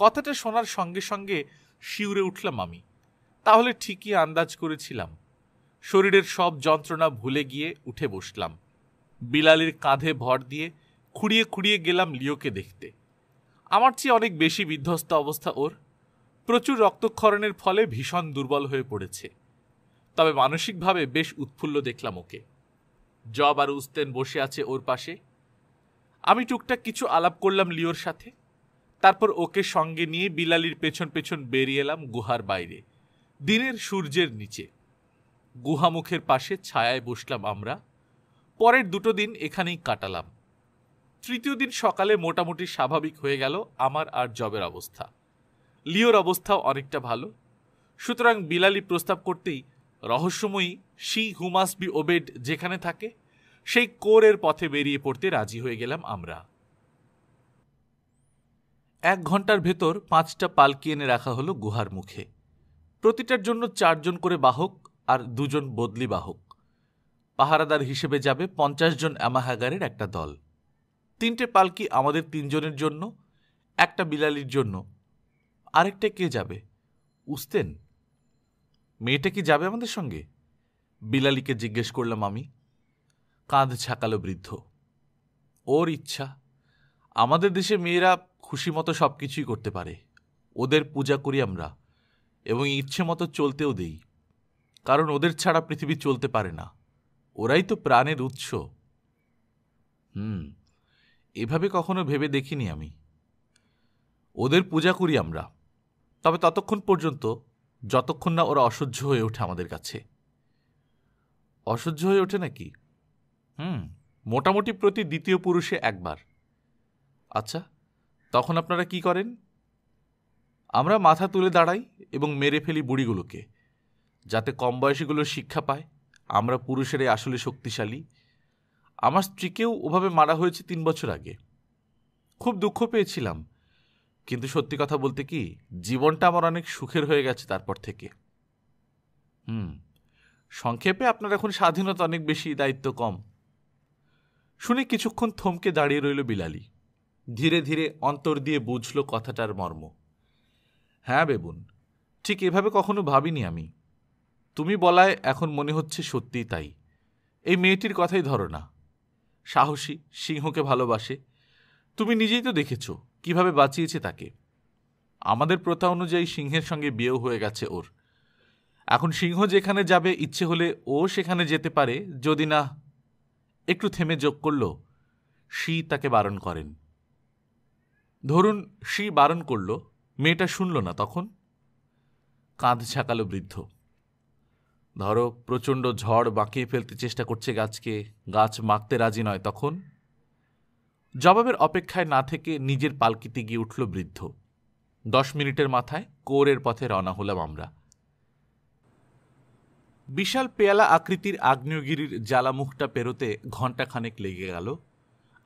কথাটা শোনার সঙ্গে সঙ্গে শিউরে উঠলাম আমি তাহলে ঠিকই আন্দাজ করেছিলাম শরীরের সব যন্ত্রণা ভুলে গিয়ে উঠে বসলাম বিলালির কাঁধে ভর দিয়ে খুঁড়িয়ে খুঁড়িয়ে গেলাম লিওকে দেখতে আমার চেয়ে অনেক বেশি বিধ্বস্ত অবস্থা ওর প্রচুর রক্তক্ষরণের ফলে ভীষণ দুর্বল হয়ে পড়েছে তবে মানসিকভাবে বেশ উৎফুল্ল দেখলাম ওকে জব আর উস্তেন বসে আছে ওর পাশে আমি টুকটাক কিছু আলাপ করলাম লিওর সাথে তারপর ওকে সঙ্গে নিয়ে বিলালির পেছন পেছন বেরিয়ে এলাম গুহার বাইরে দিনের সূর্যের নিচে গুহামুখের পাশে ছায়ায় বসলাম আমরা পরের দুটো দিন এখানেই কাটালাম তৃতীয় দিন সকালে মোটামুটি স্বাভাবিক হয়ে গেল আমার আর জবের অবস্থা লিওর অবস্থাও অনেকটা ভালো সুতরাং বিলালি প্রস্তাব করতেই রহস্যময়ী শি হুমাস বি ওবেড যেখানে থাকে সেই কোরের পথে বেরিয়ে পড়তে রাজি হয়ে গেলাম আমরা এক ঘন্টার ভেতর পাঁচটা পালকি এনে রাখা হলো গুহার মুখে প্রতিটার জন্য চারজন করে বাহক আর দুজন বদলি বাহক পাহারাদার হিসেবে যাবে পঞ্চাশ জন অ্যামাহাগারের একটা দল তিনটে পালকি আমাদের তিনজনের জন্য একটা বিলালির জন্য আরেকটা কে যাবে উস্তেন মেয়েটা কি যাবে আমাদের সঙ্গে বিলালিকে জিজ্ঞেস করলাম আমি কাঁধ ছাকালো বৃদ্ধ ওর ইচ্ছা আমাদের দেশে মেয়েরা খুশি মতো সব কিছুই করতে পারে ওদের পূজা করি আমরা এবং ইচ্ছে মতো চলতেও দেই কারণ ওদের ছাড়া পৃথিবী চলতে পারে না ওরাই তো প্রাণের উৎস হুম এভাবে কখনো ভেবে দেখিনি আমি ওদের পূজা করি আমরা তবে ততক্ষণ পর্যন্ত যতক্ষণ না ওরা অসহ্য হয়ে ওঠে আমাদের কাছে অসহ্য হয়ে ওঠে নাকি হুম মোটামুটি প্রতি দ্বিতীয় পুরুষে একবার আচ্ছা তখন আপনারা কি করেন আমরা মাথা তুলে দাঁড়াই এবং মেরে ফেলি বুড়িগুলোকে যাতে কম বয়সীগুলো শিক্ষা পায় আমরা পুরুষেরাই আসলে শক্তিশালী আমার স্ত্রীকেও ওভাবে মারা হয়েছে তিন বছর আগে খুব দুঃখ পেয়েছিলাম কিন্তু সত্যি কথা বলতে কি জীবনটা আমার অনেক সুখের হয়ে গেছে তারপর থেকে হুম সংক্ষেপে আপনার এখন স্বাধীনতা অনেক বেশি দায়িত্ব কম শুনে কিছুক্ষণ থমকে দাঁড়িয়ে রইল বিলালি ধীরে ধীরে অন্তর দিয়ে বুঝল কথাটার মর্ম হ্যাঁ বেবুন ঠিক এভাবে কখনো ভাবিনি আমি তুমি বলায় এখন মনে হচ্ছে সত্যিই তাই এই মেয়েটির কথাই ধরো না সাহসী সিংহকে ভালোবাসে তুমি নিজেই তো দেখেছ কিভাবে বাঁচিয়েছে তাকে আমাদের প্রথা অনুযায়ী সিংহের সঙ্গে বিয়েও হয়ে গেছে ওর এখন সিংহ যেখানে যাবে ইচ্ছে হলে ও সেখানে যেতে পারে যদি না একটু থেমে যোগ করল শি তাকে বারণ করেন ধরুন শি বারণ করল মেয়েটা শুনল না তখন কাঁধ ঝাঁকালো বৃদ্ধ ধরো প্রচণ্ড ঝড় বাঁকিয়ে ফেলতে চেষ্টা করছে গাছকে গাছ মাখতে রাজি নয় তখন জবাবের অপেক্ষায় না থেকে নিজের পালকিতে গিয়ে উঠল বৃদ্ধ দশ মিনিটের মাথায় কোরের পথে রওনা হলাম আমরা বিশাল পেয়ালা আকৃতির আগ্নেয়গিরির জ্বালামুখটা পেরোতে ঘণ্টাখানেক লেগে গেল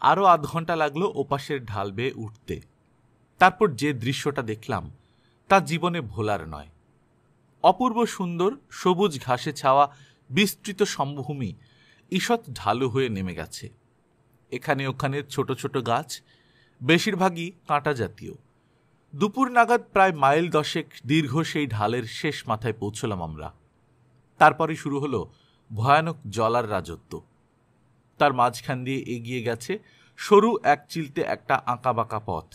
আরও আধ ঘন্টা লাগলো ওপাশের ঢাল বেয়ে উঠতে তারপর যে দৃশ্যটা দেখলাম তা জীবনে ভোলার নয় অপূর্ব সুন্দর সবুজ ঘাসে ছাওয়া বিস্তৃত সমভূমি ঈষৎ ঢালু হয়ে নেমে গেছে এখানে ওখানে ছোট ছোট গাছ বেশিরভাগই কাঁটা জাতীয় দুপুর নাগাদ প্রায় মাইল দশেক দীর্ঘ সেই ঢালের শেষ মাথায় পৌঁছলাম আমরা তারপরে শুরু হলো ভয়ানক জলার রাজত্ব তার মাঝখান দিয়ে এগিয়ে গেছে সরু এক চিলতে একটা আঁকা পথ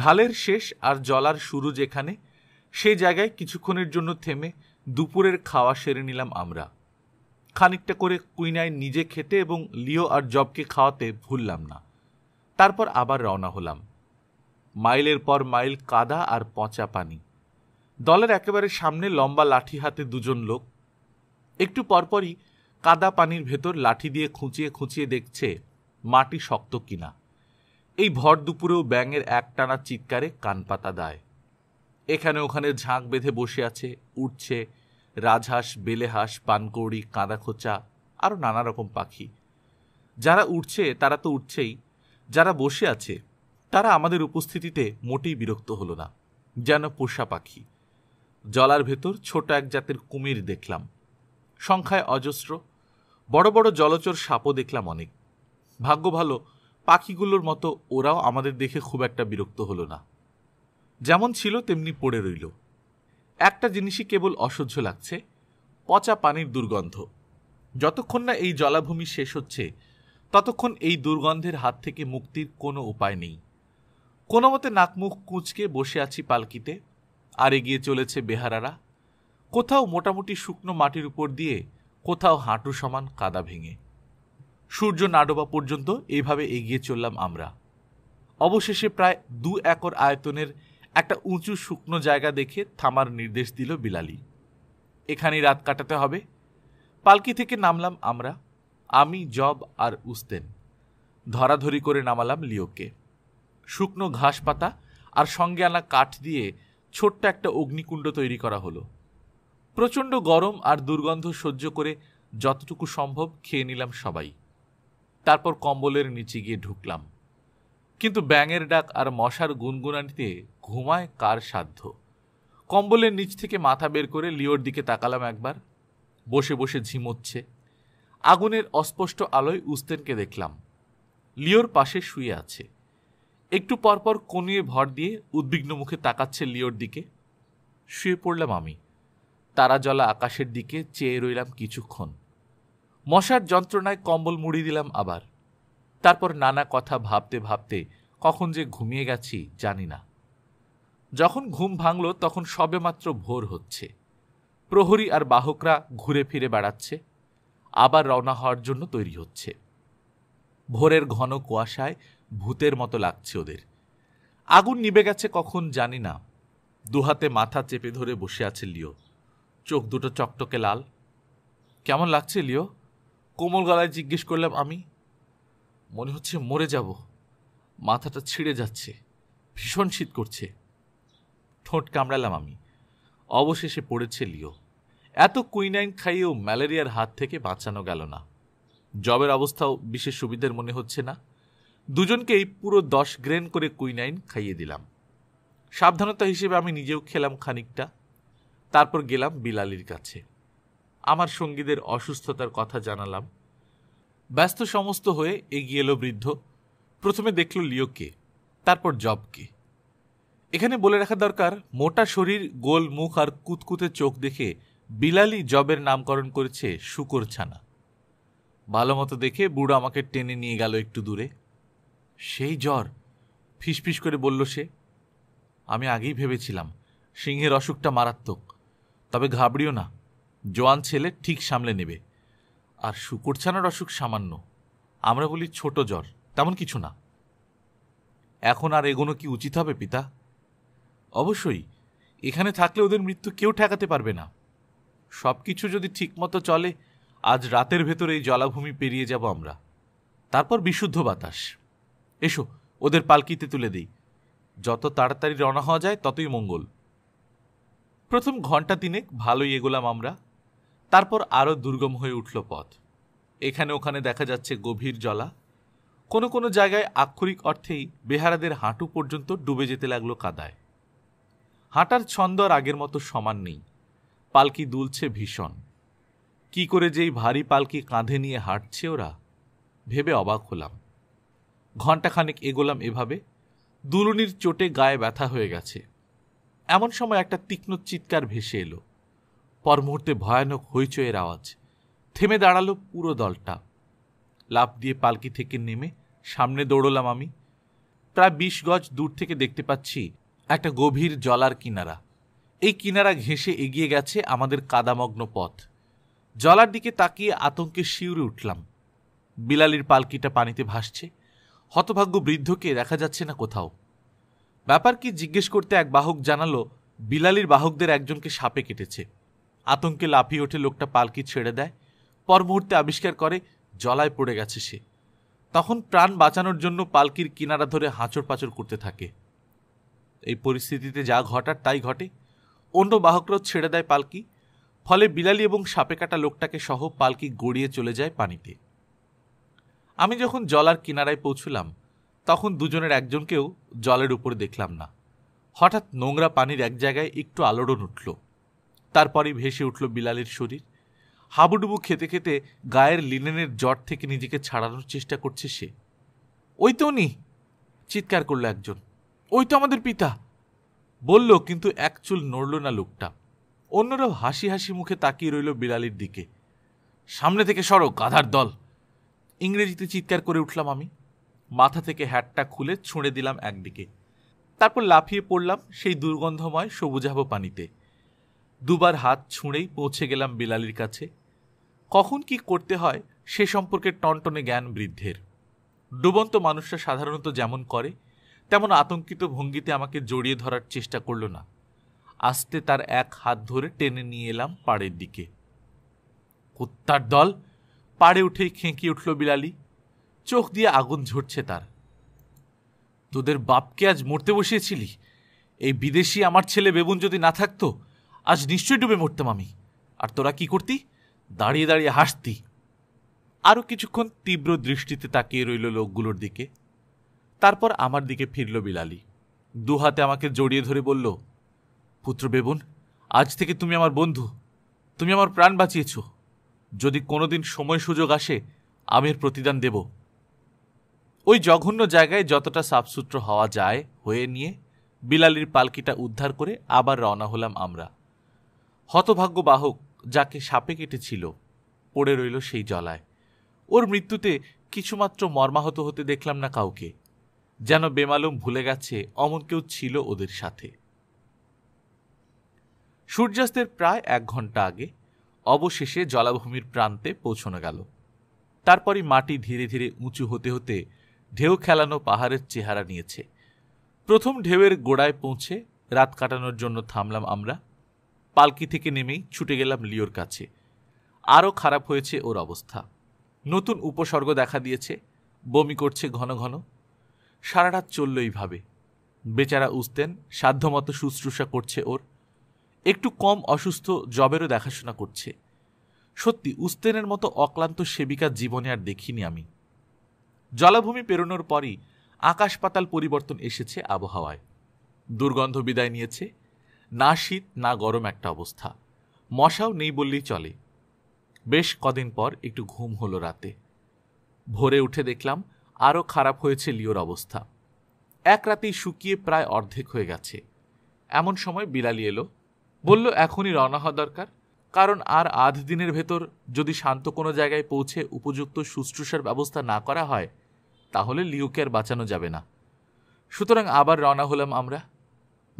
ঢালের শেষ আর জলার শুরু যেখানে সেই জায়গায় কিছুক্ষণের জন্য থেমে দুপুরের খাওয়া সেরে নিলাম আমরা খানিকটা করে কুইনায় নিজে খেতে এবং লিও আর জবকে খাওয়াতে ভুললাম না তারপর আবার রওনা হলাম মাইলের পর মাইল কাদা আর পচা পানি দলের একেবারে সামনে লম্বা লাঠি হাতে দুজন লোক একটু পরপরই কাদা পানির ভেতর লাঠি দিয়ে খুঁচিয়ে খুঁচিয়ে দেখছে মাটি শক্ত কিনা এই ভর দুপুরেও ব্যাঙের একটানা চিৎকারে কান পাতা দেয় এখানে ওখানে ঝাঁক বেঁধে বসে আছে উঠছে রাজহাঁস বেলেহাঁস পানকৌড়ি কাঁদাখোঁচা আরও নানা রকম পাখি যারা উঠছে তারা তো উঠছেই যারা বসে আছে তারা আমাদের উপস্থিতিতে মোটেই বিরক্ত হলো না যেন পোষা পাখি জলার ভেতর ছোট এক জাতের কুমির দেখলাম সংখ্যায় অজস্র বড় বড় জলচর সাপও দেখলাম অনেক ভাগ্য ভালো পাখিগুলোর মতো ওরাও আমাদের দেখে খুব একটা বিরক্ত হলো না যেমন ছিল তেমনি পড়ে রইল একটা জিনিসই কেবল অসহ্য লাগছে পচা পানির দুর্গন্ধ যতক্ষণ না এই জলাভূমি শেষ হচ্ছে ততক্ষণ এই দুর্গন্ধের হাত থেকে মুক্তির কোনো উপায় নেই কোনো মতে নাকমুখ কুঁচকে বসে আছি পালকিতে আর এগিয়ে চলেছে বেহারারা কোথাও মোটামুটি শুকনো মাটির উপর দিয়ে কোথাও হাঁটু সমান কাদা ভেঙে সূর্য নাডোবা পর্যন্ত এইভাবে এগিয়ে চললাম আমরা অবশেষে প্রায় দু একর আয়তনের একটা উঁচু শুকনো জায়গা দেখে থামার নির্দেশ দিল বিলালি এখানেই রাত কাটাতে হবে পালকি থেকে নামলাম আমরা আমি জব আর উস্তেন ধরাধরি করে নামালাম লিওকে শুকনো ঘাস পাতা আর সঙ্গে আনা কাঠ দিয়ে ছোট্ট একটা অগ্নিকুণ্ড তৈরি করা হলো প্রচণ্ড গরম আর দুর্গন্ধ সহ্য করে যতটুকু সম্ভব খেয়ে নিলাম সবাই তারপর কম্বলের নিচে গিয়ে ঢুকলাম কিন্তু ব্যাঙের ডাক আর মশার গুনগুনানিতে ঘুমায় কার সাধ্য কম্বলের নিচ থেকে মাথা বের করে লিওর দিকে তাকালাম একবার বসে বসে ঝিমোচ্ছে আগুনের অস্পষ্ট আলোয় উস্তেনকে দেখলাম লিওর পাশে শুয়ে আছে একটু পরপর কনুয়ে ভর দিয়ে উদ্বিগ্ন মুখে তাকাচ্ছে লিওর দিকে শুয়ে পড়লাম আমি তারা জলা আকাশের দিকে চেয়ে রইলাম কিছুক্ষণ মশার যন্ত্রণায় কম্বল মুড়ি দিলাম আবার তারপর নানা কথা ভাবতে ভাবতে কখন যে ঘুমিয়ে গেছি জানি না যখন ঘুম ভাঙল তখন সবেমাত্র ভোর হচ্ছে প্রহরী আর বাহকরা ঘুরে ফিরে বেড়াচ্ছে আবার রওনা হওয়ার জন্য তৈরি হচ্ছে ভোরের ঘন কুয়াশায় ভূতের মতো লাগছে ওদের আগুন নিবে গেছে কখন জানি না দুহাতে মাথা চেপে ধরে বসে আছে লিও চোখ দুটো চকটকে লাল কেমন লাগছে লিও কোমল গলায় জিজ্ঞেস করলাম আমি মনে হচ্ছে মরে যাব মাথাটা ছিঁড়ে যাচ্ছে ভীষণ শীত করছে ঠোঁট কামড়ালাম আমি অবশেষে পড়েছে লিও এত কুইনাইন খাইয়েও ম্যালেরিয়ার হাত থেকে বাঁচানো গেল না জবের অবস্থাও বিশেষ সুবিধের মনে হচ্ছে না দুজনকেই পুরো দশ গ্রেন করে কুইনাইন খাইয়ে দিলাম সাবধানতা হিসেবে আমি নিজেও খেলাম খানিকটা তারপর গেলাম বিলালির কাছে আমার সঙ্গীদের অসুস্থতার কথা জানালাম ব্যস্ত সমস্ত হয়ে এগিয়ে এলো বৃদ্ধ প্রথমে দেখল লিওকে তারপর জবকে এখানে বলে রাখা দরকার মোটা শরীর গোল মুখ আর কুতকুতে চোখ দেখে বিলালি জবের নামকরণ করেছে শুকর ছানা ভালো মতো দেখে বুড়ো আমাকে টেনে নিয়ে গেল একটু দূরে সেই জ্বর ফিসফিস করে বলল সে আমি আগেই ভেবেছিলাম সিংহের অসুখটা মারাত্মক তবে ঘাবড়িও না জোয়ান ছেলে ঠিক সামলে নেবে আর ছানার অসুখ সামান্য আমরা বলি ছোট জ্বর তেমন কিছু না এখন আর এগোনো কি উচিত হবে পিতা অবশ্যই এখানে থাকলে ওদের মৃত্যু কেউ ঠেকাতে পারবে না সব কিছু যদি ঠিকমতো চলে আজ রাতের ভেতরে এই জলাভূমি পেরিয়ে যাব আমরা তারপর বিশুদ্ধ বাতাস এসো ওদের পালকিতে তুলে দিই যত তাড়াতাড়ি রওনা হওয়া যায় ততই মঙ্গল প্রথম ঘন্টা তিনেক ভালোই এগোলাম আমরা তারপর আরও দুর্গম হয়ে উঠল পথ এখানে ওখানে দেখা যাচ্ছে গভীর জলা কোনো কোনো জায়গায় আক্ষরিক অর্থেই বেহারাদের হাঁটু পর্যন্ত ডুবে যেতে লাগলো কাদায় হাঁটার ছন্দ আর আগের মতো সমান নেই পালকি দুলছে ভীষণ কি করে যেই ভারী পালকি কাঁধে নিয়ে হাঁটছে ওরা ভেবে অবাক হলাম ঘণ্টাখানেক এগোলাম এভাবে দুলুনির চোটে গায়ে ব্যথা হয়ে গেছে এমন সময় একটা তীক্ষ্ণ চিৎকার ভেসে এলো পর মুহূর্তে ভয়ানক হইচয়ের আওয়াজ থেমে দাঁড়ালো পুরো দলটা লাভ দিয়ে পালকি থেকে নেমে সামনে দৌড়লাম আমি প্রায় বিশ গজ দূর থেকে দেখতে পাচ্ছি একটা গভীর জলার কিনারা এই কিনারা ঘেঁষে এগিয়ে গেছে আমাদের কাদামগ্ন পথ জলার দিকে তাকিয়ে আতঙ্কে শিউরে উঠলাম বিলালির পালকিটা পানিতে ভাসছে হতভাগ্য বৃদ্ধকে দেখা যাচ্ছে না কোথাও ব্যাপার কি জিজ্ঞেস করতে এক বাহক জানালো বিলালির বাহকদের একজনকে সাপে কেটেছে আতঙ্কে লাফিয়ে ওঠে লোকটা পালকি ছেড়ে দেয় পর মুহূর্তে আবিষ্কার করে জলায় পড়ে গেছে সে তখন প্রাণ বাঁচানোর জন্য পালকির কিনারা ধরে হাঁচড় পাচড় করতে থাকে এই পরিস্থিতিতে যা ঘটার তাই ঘটে অন্য বাহকরাও ছেড়ে দেয় পালকি ফলে বিড়ালি এবং সাপে কাটা লোকটাকে সহ পালকি গড়িয়ে চলে যায় পানিতে আমি যখন জলার কিনারায় পৌঁছলাম তখন দুজনের একজনকেও জলের উপরে দেখলাম না হঠাৎ নোংরা পানির এক জায়গায় একটু আলোড়ন উঠল তারপরে ভেসে উঠল বিলালের শরীর হাবুডুবু খেতে খেতে গায়ের লিনেনের জট থেকে নিজেকে ছাড়ানোর চেষ্টা করছে সে ওই তো উনি চিৎকার করলো একজন ওই তো আমাদের পিতা বলল কিন্তু এক চুল নড়ল না লোকটা অন্যরাও হাসি হাসি মুখে তাকিয়ে রইল বিড়ালির দিকে সামনে থেকে সরো গাধার দল ইংরেজিতে চিৎকার করে উঠলাম আমি মাথা থেকে হ্যাটটা খুলে ছুঁড়ে দিলাম একদিকে তারপর লাফিয়ে পড়লাম সেই দুর্গন্ধময় সবুজাভ পানিতে দুবার হাত ছুঁড়েই পৌঁছে গেলাম বিলালির কাছে কখন কি করতে হয় সে সম্পর্কে টনটনে জ্ঞান বৃদ্ধের ডুবন্ত মানুষরা সাধারণত যেমন করে তেমন আতঙ্কিত ভঙ্গিতে আমাকে জড়িয়ে ধরার চেষ্টা করল না আস্তে তার এক হাত ধরে টেনে নিয়ে এলাম পাড়ের দিকে কুত্তার দল পাড়ে উঠেই খেঁকি উঠল বিলালি চোখ দিয়ে আগুন ঝরছে তার তোদের বাপকে আজ মরতে বসিয়েছিলি এই বিদেশি আমার ছেলে বেবুন যদি না থাকতো আজ নিশ্চয়ই ডুবে মরতাম আমি আর তোরা কি করতি দাঁড়িয়ে দাঁড়িয়ে হাসতি আরও কিছুক্ষণ তীব্র দৃষ্টিতে তাকিয়ে রইল লোকগুলোর দিকে তারপর আমার দিকে ফিরল বিলালি দু হাতে আমাকে জড়িয়ে ধরে বলল পুত্র বেবুন আজ থেকে তুমি আমার বন্ধু তুমি আমার প্রাণ বাঁচিয়েছ যদি কোনোদিন সময় সুযোগ আসে আমি এর প্রতিদান দেব ওই জঘন্য জায়গায় যতটা সাফসুত্র হওয়া যায় হয়ে নিয়ে বিলালির পালকিটা উদ্ধার করে আবার রওনা হলাম আমরা হতভাগ্য বাহক যাকে সাপে কেটেছিল পড়ে রইল সেই জলায় ওর মৃত্যুতে কিছুমাত্র মর্মাহত হতে দেখলাম না কাউকে যেন বেমালুম ভুলে গেছে অমন কেউ ছিল ওদের সাথে সূর্যাস্তের প্রায় এক ঘন্টা আগে অবশেষে জলাভূমির প্রান্তে পৌঁছানো গেল তারপরই মাটি ধীরে ধীরে উঁচু হতে হতে ঢেউ খেলানো পাহাড়ের চেহারা নিয়েছে প্রথম ঢেউয়ের গোড়ায় পৌঁছে রাত কাটানোর জন্য থামলাম আমরা পালকি থেকে নেমেই ছুটে গেলাম লিওর কাছে আরও খারাপ হয়েছে ওর অবস্থা নতুন উপসর্গ দেখা দিয়েছে বমি করছে ঘন ঘন সারা রাত চলল এইভাবে বেচারা উস্তেন সাধ্যমতো শুশ্রূষা করছে ওর একটু কম অসুস্থ জবেরও দেখাশোনা করছে সত্যি উস্তেনের মতো অক্লান্ত সেবিকা জীবনে আর দেখিনি আমি জলাভূমি পেরোনোর পরই আকাশ পাতাল পরিবর্তন এসেছে আবহাওয়ায় দুর্গন্ধ বিদায় নিয়েছে না শীত না গরম একটা অবস্থা মশাও নেই বললেই চলে বেশ কদিন পর একটু ঘুম হলো রাতে ভোরে উঠে দেখলাম আরও খারাপ হয়েছে লিওর অবস্থা এক রাতেই শুকিয়ে প্রায় অর্ধেক হয়ে গেছে এমন সময় বিলালি এলো বলল এখনই রওনা হওয়া দরকার কারণ আর আধ দিনের ভেতর যদি শান্ত কোনো জায়গায় পৌঁছে উপযুক্ত শুশ্রূষার ব্যবস্থা না করা হয় তাহলে লিওকে আর বাঁচানো যাবে না সুতরাং আবার রওনা হলাম আমরা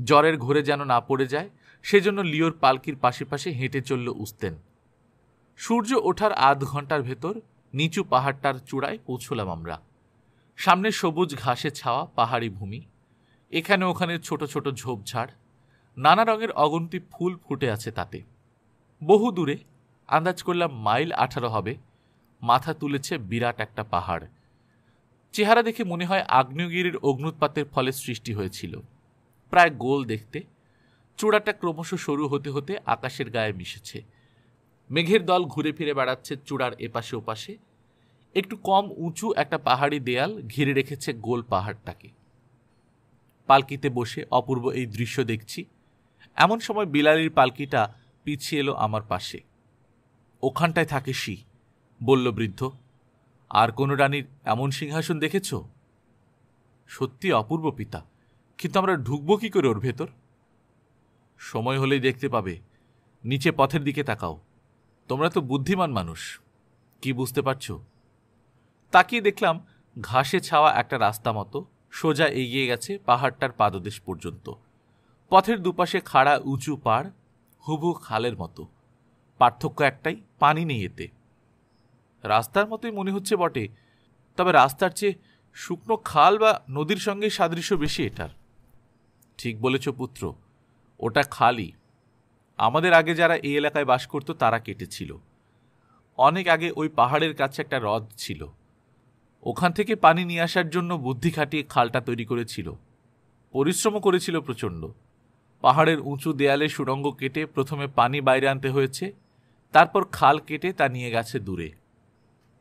জ্বরের ঘোরে যেন না পড়ে যায় সেজন্য লিওর পালকির পাশে হেঁটে চলল উস্তেন সূর্য ওঠার আধ ঘন্টার ভেতর নিচু পাহাড়টার চূড়ায় পৌঁছলাম আমরা সামনে সবুজ ঘাসে ছাওয়া পাহাড়ি ভূমি এখানে ওখানে ছোট ছোট ঝোপঝাড় নানা রঙের অগন্তি ফুল ফুটে আছে তাতে বহু দূরে আন্দাজ করলাম মাইল আঠারো হবে মাথা তুলেছে বিরাট একটা পাহাড় চেহারা দেখে মনে হয় আগ্নেয়গিরির অগ্নুৎপাতের ফলে সৃষ্টি হয়েছিল প্রায় গোল দেখতে চূড়াটা ক্রমশ সরু হতে হতে আকাশের গায়ে মিশেছে মেঘের দল ঘুরে ফিরে বেড়াচ্ছে চূড়ার এপাশে ওপাশে একটু কম উঁচু একটা পাহাড়ি দেয়াল ঘিরে রেখেছে গোল পাহাড়টাকে পালকিতে বসে অপূর্ব এই দৃশ্য দেখছি এমন সময় বিলালির পালকিটা পিছিয়ে এলো আমার পাশে ওখানটায় থাকে শি বলল বৃদ্ধ আর কোনো রানীর এমন সিংহাসন দেখেছ সত্যি অপূর্ব পিতা কিন্তু আমরা ঢুকবো কি করে ওর ভেতর সময় হলেই দেখতে পাবে নিচে পথের দিকে তাকাও তোমরা তো বুদ্ধিমান মানুষ কি বুঝতে পারছো তাকিয়ে দেখলাম ঘাসে ছাওয়া একটা রাস্তা মতো সোজা এগিয়ে গেছে পাহাড়টার পাদদেশ পর্যন্ত পথের দুপাশে খাড়া উঁচু পাড় হুবু খালের মতো পার্থক্য একটাই পানি নেই এতে রাস্তার মতোই মনে হচ্ছে বটে তবে রাস্তার চেয়ে শুকনো খাল বা নদীর সঙ্গে সাদৃশ্য বেশি এটার ঠিক বলেছ পুত্র ওটা খালি আমাদের আগে যারা এই এলাকায় বাস করত তারা কেটেছিল অনেক আগে ওই পাহাড়ের কাছে একটা হ্রদ ছিল ওখান থেকে পানি নিয়ে আসার জন্য বুদ্ধি খাটিয়ে খালটা তৈরি করেছিল পরিশ্রমও করেছিল প্রচণ্ড পাহাড়ের উঁচু দেয়ালে সুড়ঙ্গ কেটে প্রথমে পানি বাইরে আনতে হয়েছে তারপর খাল কেটে তা নিয়ে গেছে দূরে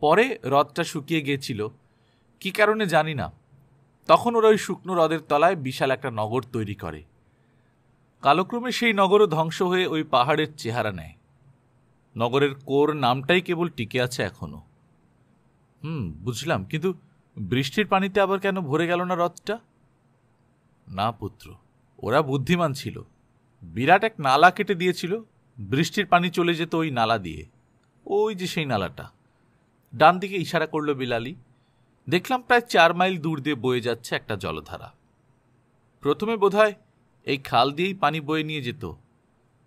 পরে হ্রদটা শুকিয়ে গিয়েছিল কি কারণে জানি না তখন ওরা ওই শুকনো হ্রদের তলায় বিশাল একটা নগর তৈরি করে কালক্রমে সেই নগরও ধ্বংস হয়ে ওই পাহাড়ের চেহারা নেয় নগরের কোর নামটাই কেবল টিকে আছে এখনও হুম বুঝলাম কিন্তু বৃষ্টির পানিতে আবার কেন ভরে গেল না হ্রদটা না পুত্র ওরা বুদ্ধিমান ছিল বিরাট এক নালা কেটে দিয়েছিল বৃষ্টির পানি চলে যেত ওই নালা দিয়ে ওই যে সেই নালাটা ডান দিকে ইশারা করলো বিলালি দেখলাম প্রায় চার মাইল দূর দিয়ে বয়ে যাচ্ছে একটা জলধারা প্রথমে বোধহয় এই খাল দিয়েই পানি বয়ে নিয়ে যেত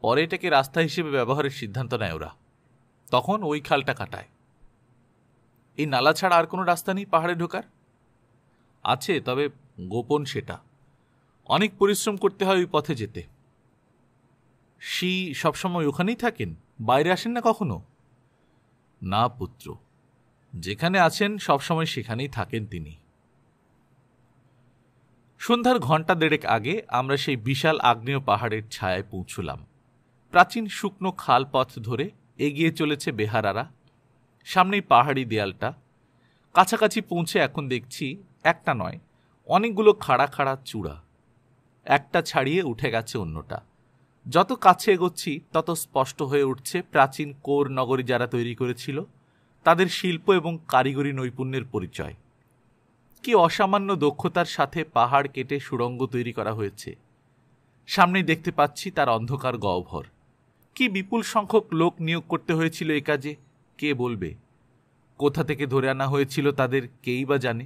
পরে এটাকে রাস্তা হিসেবে ব্যবহারের সিদ্ধান্ত নেয় ওরা তখন ওই খালটা কাটায় এই নালা ছাড়া আর কোনো রাস্তা নেই পাহাড়ে ঢোকার আছে তবে গোপন সেটা অনেক পরিশ্রম করতে হয় ওই পথে যেতে সি সবসময় ওখানেই থাকেন বাইরে আসেন না কখনো না পুত্র যেখানে আছেন সবসময় সেখানেই থাকেন তিনি সন্ধ্যার ঘণ্টা দেড়েক আগে আমরা সেই বিশাল আগ্নেয় পাহাড়ের ছায়ায় পৌঁছলাম প্রাচীন শুকনো খাল পথ ধরে এগিয়ে চলেছে বেহারারা সামনেই পাহাড়ি দেয়ালটা কাছাকাছি পৌঁছে এখন দেখছি একটা নয় অনেকগুলো খাড়া খাড়া চূড়া একটা ছাড়িয়ে উঠে গেছে অন্যটা যত কাছে এগোচ্ছি তত স্পষ্ট হয়ে উঠছে প্রাচীন কোর নগরী যারা তৈরি করেছিল তাদের শিল্প এবং কারিগরি নৈপুণ্যের পরিচয় কি অসামান্য দক্ষতার সাথে পাহাড় কেটে সুড়ঙ্গ তৈরি করা হয়েছে সামনেই দেখতে পাচ্ছি তার অন্ধকার গহ্বর কি বিপুল সংখ্যক লোক নিয়োগ করতে হয়েছিল এ কাজে কে বলবে কোথা থেকে ধরে আনা হয়েছিল তাদের কেই বা জানে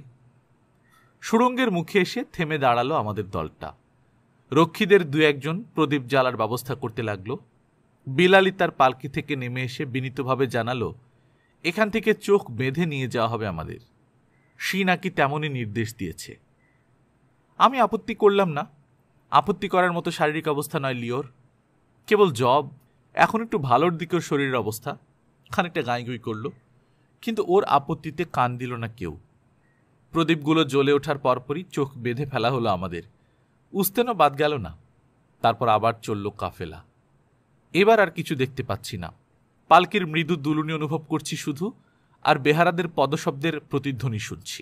সুড়ঙ্গের মুখে এসে থেমে দাঁড়ালো আমাদের দলটা রক্ষীদের দু একজন প্রদীপ জ্বালার ব্যবস্থা করতে লাগলো বিলালি তার পালকি থেকে নেমে এসে বিনীতভাবে জানালো এখান থেকে চোখ বেঁধে নিয়ে যাওয়া হবে আমাদের সি নাকি তেমনই নির্দেশ দিয়েছে আমি আপত্তি করলাম না আপত্তি করার মতো শারীরিক অবস্থা নয় লিওর কেবল জব এখন একটু ভালোর দিকেও শরীরের অবস্থা খানিকটা গাঁইগুঁই করল কিন্তু ওর আপত্তিতে কান দিল না কেউ প্রদীপগুলো জ্বলে ওঠার পরপরই চোখ বেঁধে ফেলা হলো আমাদের উস্তেনও বাদ গেল না তারপর আবার চলল কাফেলা এবার আর কিছু দেখতে পাচ্ছি না পালকির মৃদু দুলুনি অনুভব করছি শুধু আর বেহারাদের পদশব্দের প্রতিধ্বনি শুনছি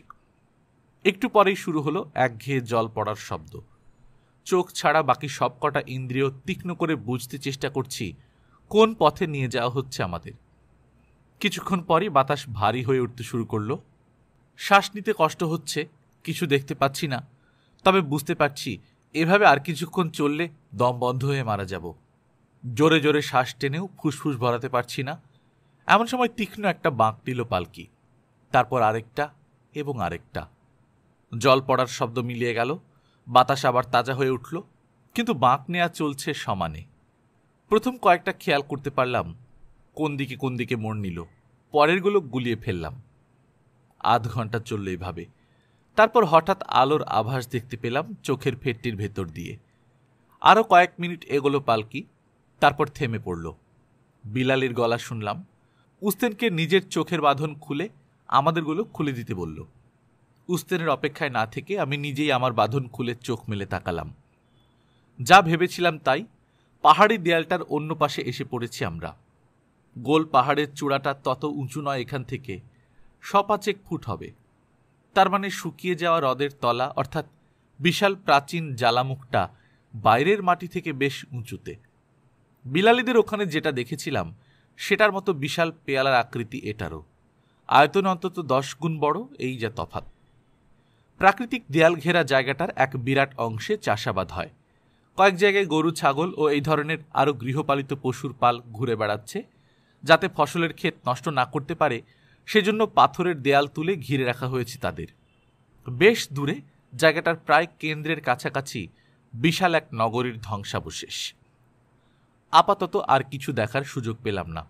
একটু পরেই শুরু হলো একঘেয়ে জল পড়ার শব্দ চোখ ছাড়া বাকি সব কটা ইন্দ্রিয় তীক্ষ্ণ করে বুঝতে চেষ্টা করছি কোন পথে নিয়ে যাওয়া হচ্ছে আমাদের কিছুক্ষণ পরই বাতাস ভারী হয়ে উঠতে শুরু করলো শ্বাস নিতে কষ্ট হচ্ছে কিছু দেখতে পাচ্ছি না তবে বুঝতে পারছি এভাবে আর কিছুক্ষণ চললে দম বন্ধ হয়ে মারা যাব জোরে জোরে শ্বাস টেনেও ফুসফুস ভরাতে পারছি না এমন সময় তীক্ষ্ণ একটা বাঁক দিল পালকি তারপর আরেকটা এবং আরেকটা জল পড়ার শব্দ মিলিয়ে গেল বাতাস আবার তাজা হয়ে উঠল কিন্তু বাঁক নেওয়া চলছে সমানে প্রথম কয়েকটা খেয়াল করতে পারলাম কোন দিকে কোন দিকে মোড় নিল পরেরগুলো গুলিয়ে ফেললাম আধ ঘন্টা চলল এভাবে তারপর হঠাৎ আলোর আভাস দেখতে পেলাম চোখের ফেটটির ভেতর দিয়ে আরও কয়েক মিনিট এগোলো পালকি তারপর থেমে পড়ল বিলালের গলা শুনলাম উস্তেনকে নিজের চোখের বাঁধন খুলে আমাদেরগুলো খুলে দিতে বলল উস্তেনের অপেক্ষায় না থেকে আমি নিজেই আমার বাঁধন খুলে চোখ মেলে তাকালাম যা ভেবেছিলাম তাই পাহাড়ি দেয়ালটার অন্য পাশে এসে পড়েছি আমরা গোল পাহাড়ের চূড়াটা তত উঁচু নয় এখান থেকে সপাচেক ফুট হবে তার মানে শুকিয়ে যাওয়া হ্রদের তলা অর্থাৎ বিশাল প্রাচীন জ্বালামুখটা বাইরের মাটি থেকে বেশ উঁচুতে বিলালিদের ওখানে যেটা দেখেছিলাম সেটার মতো বিশাল পেয়ালার আকৃতি এটারও আয়তন অন্তত দশ গুণ বড় এই যা তফাৎ প্রাকৃতিক দেয়াল ঘেরা জায়গাটার এক বিরাট অংশে চাষাবাদ হয় কয়েক জায়গায় গরু ছাগল ও এই ধরনের আরও গৃহপালিত পশুর পাল ঘুরে বেড়াচ্ছে যাতে ফসলের ক্ষেত নষ্ট না করতে পারে সেজন্য পাথরের দেয়াল তুলে ঘিরে রাখা হয়েছে তাদের বেশ দূরে জায়গাটার প্রায় কেন্দ্রের কাছাকাছি বিশাল এক নগরীর ধ্বংসাবশেষ আপাতত আর কিছু দেখার সুযোগ পেলাম না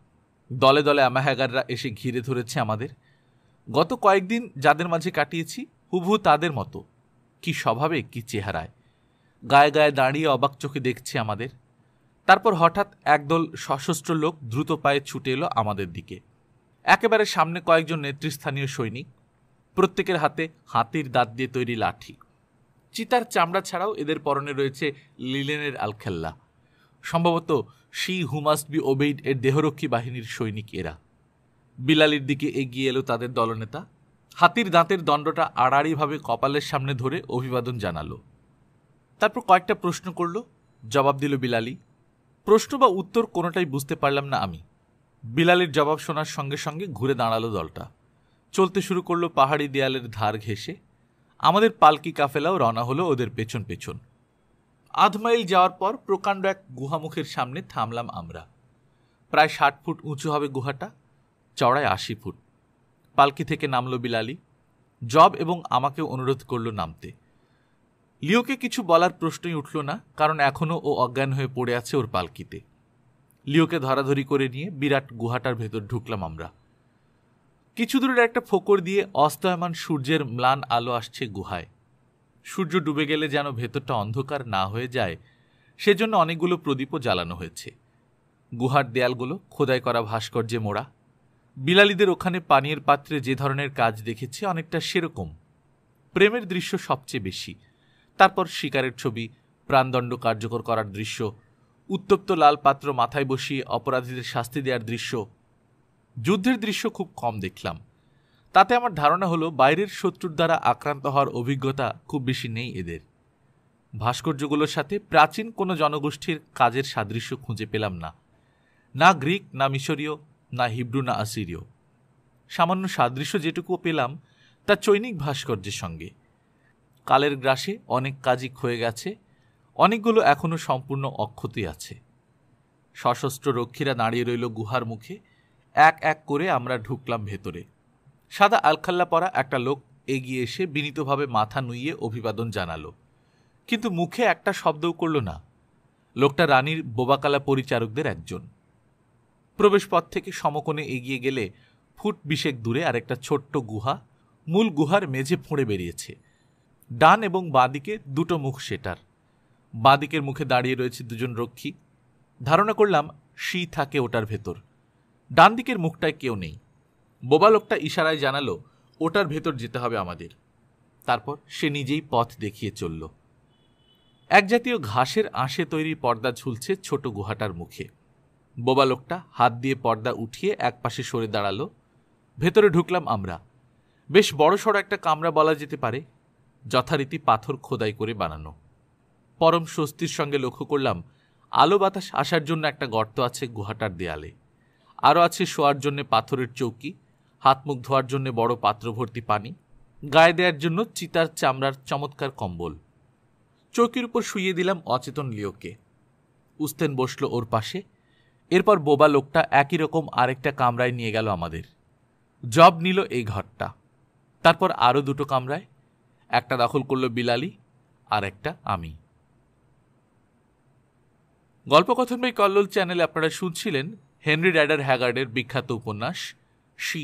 দলে দলে আমাহাগাররা এসে ঘিরে ধরেছে আমাদের গত কয়েকদিন যাদের মাঝে কাটিয়েছি হুভু তাদের মতো কি স্বভাবে কি চেহারায় গায়ে গায়ে দাঁড়িয়ে অবাক চোখে দেখছে আমাদের তারপর হঠাৎ একদল সশস্ত্র লোক দ্রুত পায়ে ছুটে এলো আমাদের দিকে একেবারে সামনে কয়েকজন নেতৃস্থানীয় সৈনিক প্রত্যেকের হাতে হাতির দাঁত দিয়ে তৈরি লাঠি চিতার চামড়া ছাড়াও এদের পরনে রয়েছে লিলেনের আলখেল্লা সম্ভবত she who must be obeyed এর দেহরক্ষী বাহিনীর সৈনিক এরা বিলালির দিকে এগিয়ে এলো তাদের দলনেতা হাতির দাঁতের দণ্ডটা আড়াড়িভাবে কপালের সামনে ধরে অভিবাদন জানালো তারপর কয়েকটা প্রশ্ন করল জবাব দিল বিলালি প্রশ্ন বা উত্তর কোনোটাই বুঝতে পারলাম না আমি বিলালির জবাব শোনার সঙ্গে সঙ্গে ঘুরে দাঁড়ালো দলটা চলতে শুরু করলো পাহাড়ি দেয়ালের ধার ঘেঁষে আমাদের পালকি কাফেলাও রওনা হলো ওদের পেছন পেছন আধ মাইল যাওয়ার পর প্রকাণ্ড এক গুহামুখের সামনে থামলাম আমরা প্রায় ষাট ফুট উঁচু হবে গুহাটা চড়ায় আশি ফুট পালকি থেকে নামলো বিলালি জব এবং আমাকে অনুরোধ করলো নামতে লিওকে কিছু বলার প্রশ্নই উঠল না কারণ এখনও ও অজ্ঞান হয়ে পড়ে আছে ওর পালকিতে লিওকে ধরাধরি করে নিয়ে বিরাট গুহাটার ভেতর ঢুকলাম আমরা কিছু দূরের একটা ফোকর দিয়ে অস্তয়মান সূর্যের ম্লান আলো আসছে গুহায় সূর্য ডুবে গেলে যেন ভেতরটা অন্ধকার না হয়ে যায় সেজন্য অনেকগুলো প্রদীপও জ্বালানো হয়েছে গুহার দেয়ালগুলো খোদাই করা ভাস্কর্যে মোড়া বিলালিদের ওখানে পানির পাত্রে যে ধরনের কাজ দেখেছি অনেকটা সেরকম প্রেমের দৃশ্য সবচেয়ে বেশি তারপর শিকারের ছবি প্রাণদণ্ড কার্যকর করার দৃশ্য উত্তপ্ত লাল পাত্র মাথায় বসিয়ে অপরাধীদের শাস্তি দেওয়ার দৃশ্য যুদ্ধের দৃশ্য খুব কম দেখলাম তাতে আমার ধারণা হলো বাইরের শত্রুর দ্বারা আক্রান্ত হওয়ার অভিজ্ঞতা খুব বেশি নেই এদের ভাস্কর্যগুলোর সাথে প্রাচীন কোনো জনগোষ্ঠীর কাজের সাদৃশ্য খুঁজে পেলাম না না গ্রিক না মিশরীয় না হিব্রু না আসিরীয় সামান্য সাদৃশ্য যেটুকু পেলাম তা চৈনিক ভাস্কর্যের সঙ্গে কালের গ্রাসে অনেক কাজই ক্ষয়ে গেছে অনেকগুলো এখনও সম্পূর্ণ অক্ষতই আছে সশস্ত্র রক্ষীরা দাঁড়িয়ে রইল গুহার মুখে এক এক করে আমরা ঢুকলাম ভেতরে সাদা আলখাল্লা পরা একটা লোক এগিয়ে এসে বিনীতভাবে মাথা নুইয়ে অভিবাদন জানালো কিন্তু মুখে একটা শব্দও করল না লোকটা রানীর বোবাকালা পরিচারকদের একজন প্রবেশপথ থেকে সমকোণে এগিয়ে গেলে ফুট বিশেক দূরে আরেকটা ছোট্ট গুহা মূল গুহার মেঝে ফুঁড়ে বেরিয়েছে ডান এবং বাঁদিকে দুটো মুখ সেটার বাঁদিকের মুখে দাঁড়িয়ে রয়েছে দুজন রক্ষী ধারণা করলাম শি থাকে ওটার ভেতর ডান দিকের মুখটায় কেউ নেই বোবা লোকটা ইশারায় জানালো ওটার ভেতর যেতে হবে আমাদের তারপর সে নিজেই পথ দেখিয়ে চলল জাতীয় ঘাসের আঁশে তৈরি পর্দা ঝুলছে ছোট গুহাটার মুখে বোবা লোকটা হাত দিয়ে পর্দা উঠিয়ে একপাশে সরে দাঁড়ালো ভেতরে ঢুকলাম আমরা বেশ বড়সড় একটা কামরা বলা যেতে পারে যথারীতি পাথর খোদাই করে বানানো পরম স্বস্তির সঙ্গে লক্ষ্য করলাম আলো বাতাস আসার জন্য একটা গর্ত আছে গুহাটার দেয়ালে আরও আছে শোয়ার জন্য পাথরের চৌকি হাত মুখ ধোয়ার জন্য বড় পাত্র ভর্তি পানি গায়ে দেওয়ার জন্য চিতার চামড়ার চমৎকার কম্বল চৌকির উপর শুইয়ে দিলাম অচেতন লিওকে উস্তেন বসল ওর পাশে এরপর বোবা লোকটা একই রকম আরেকটা কামরায় নিয়ে গেল আমাদের জব নিল এই ঘরটা তারপর আরও দুটো কামরায় একটা দখল করলো বিলালি আর একটা আমি গল্পকথনময় কল্লোল চ্যানেলে আপনারা শুনছিলেন হেনরি ড্যাডার হ্যাগার্ডের বিখ্যাত উপন্যাস শি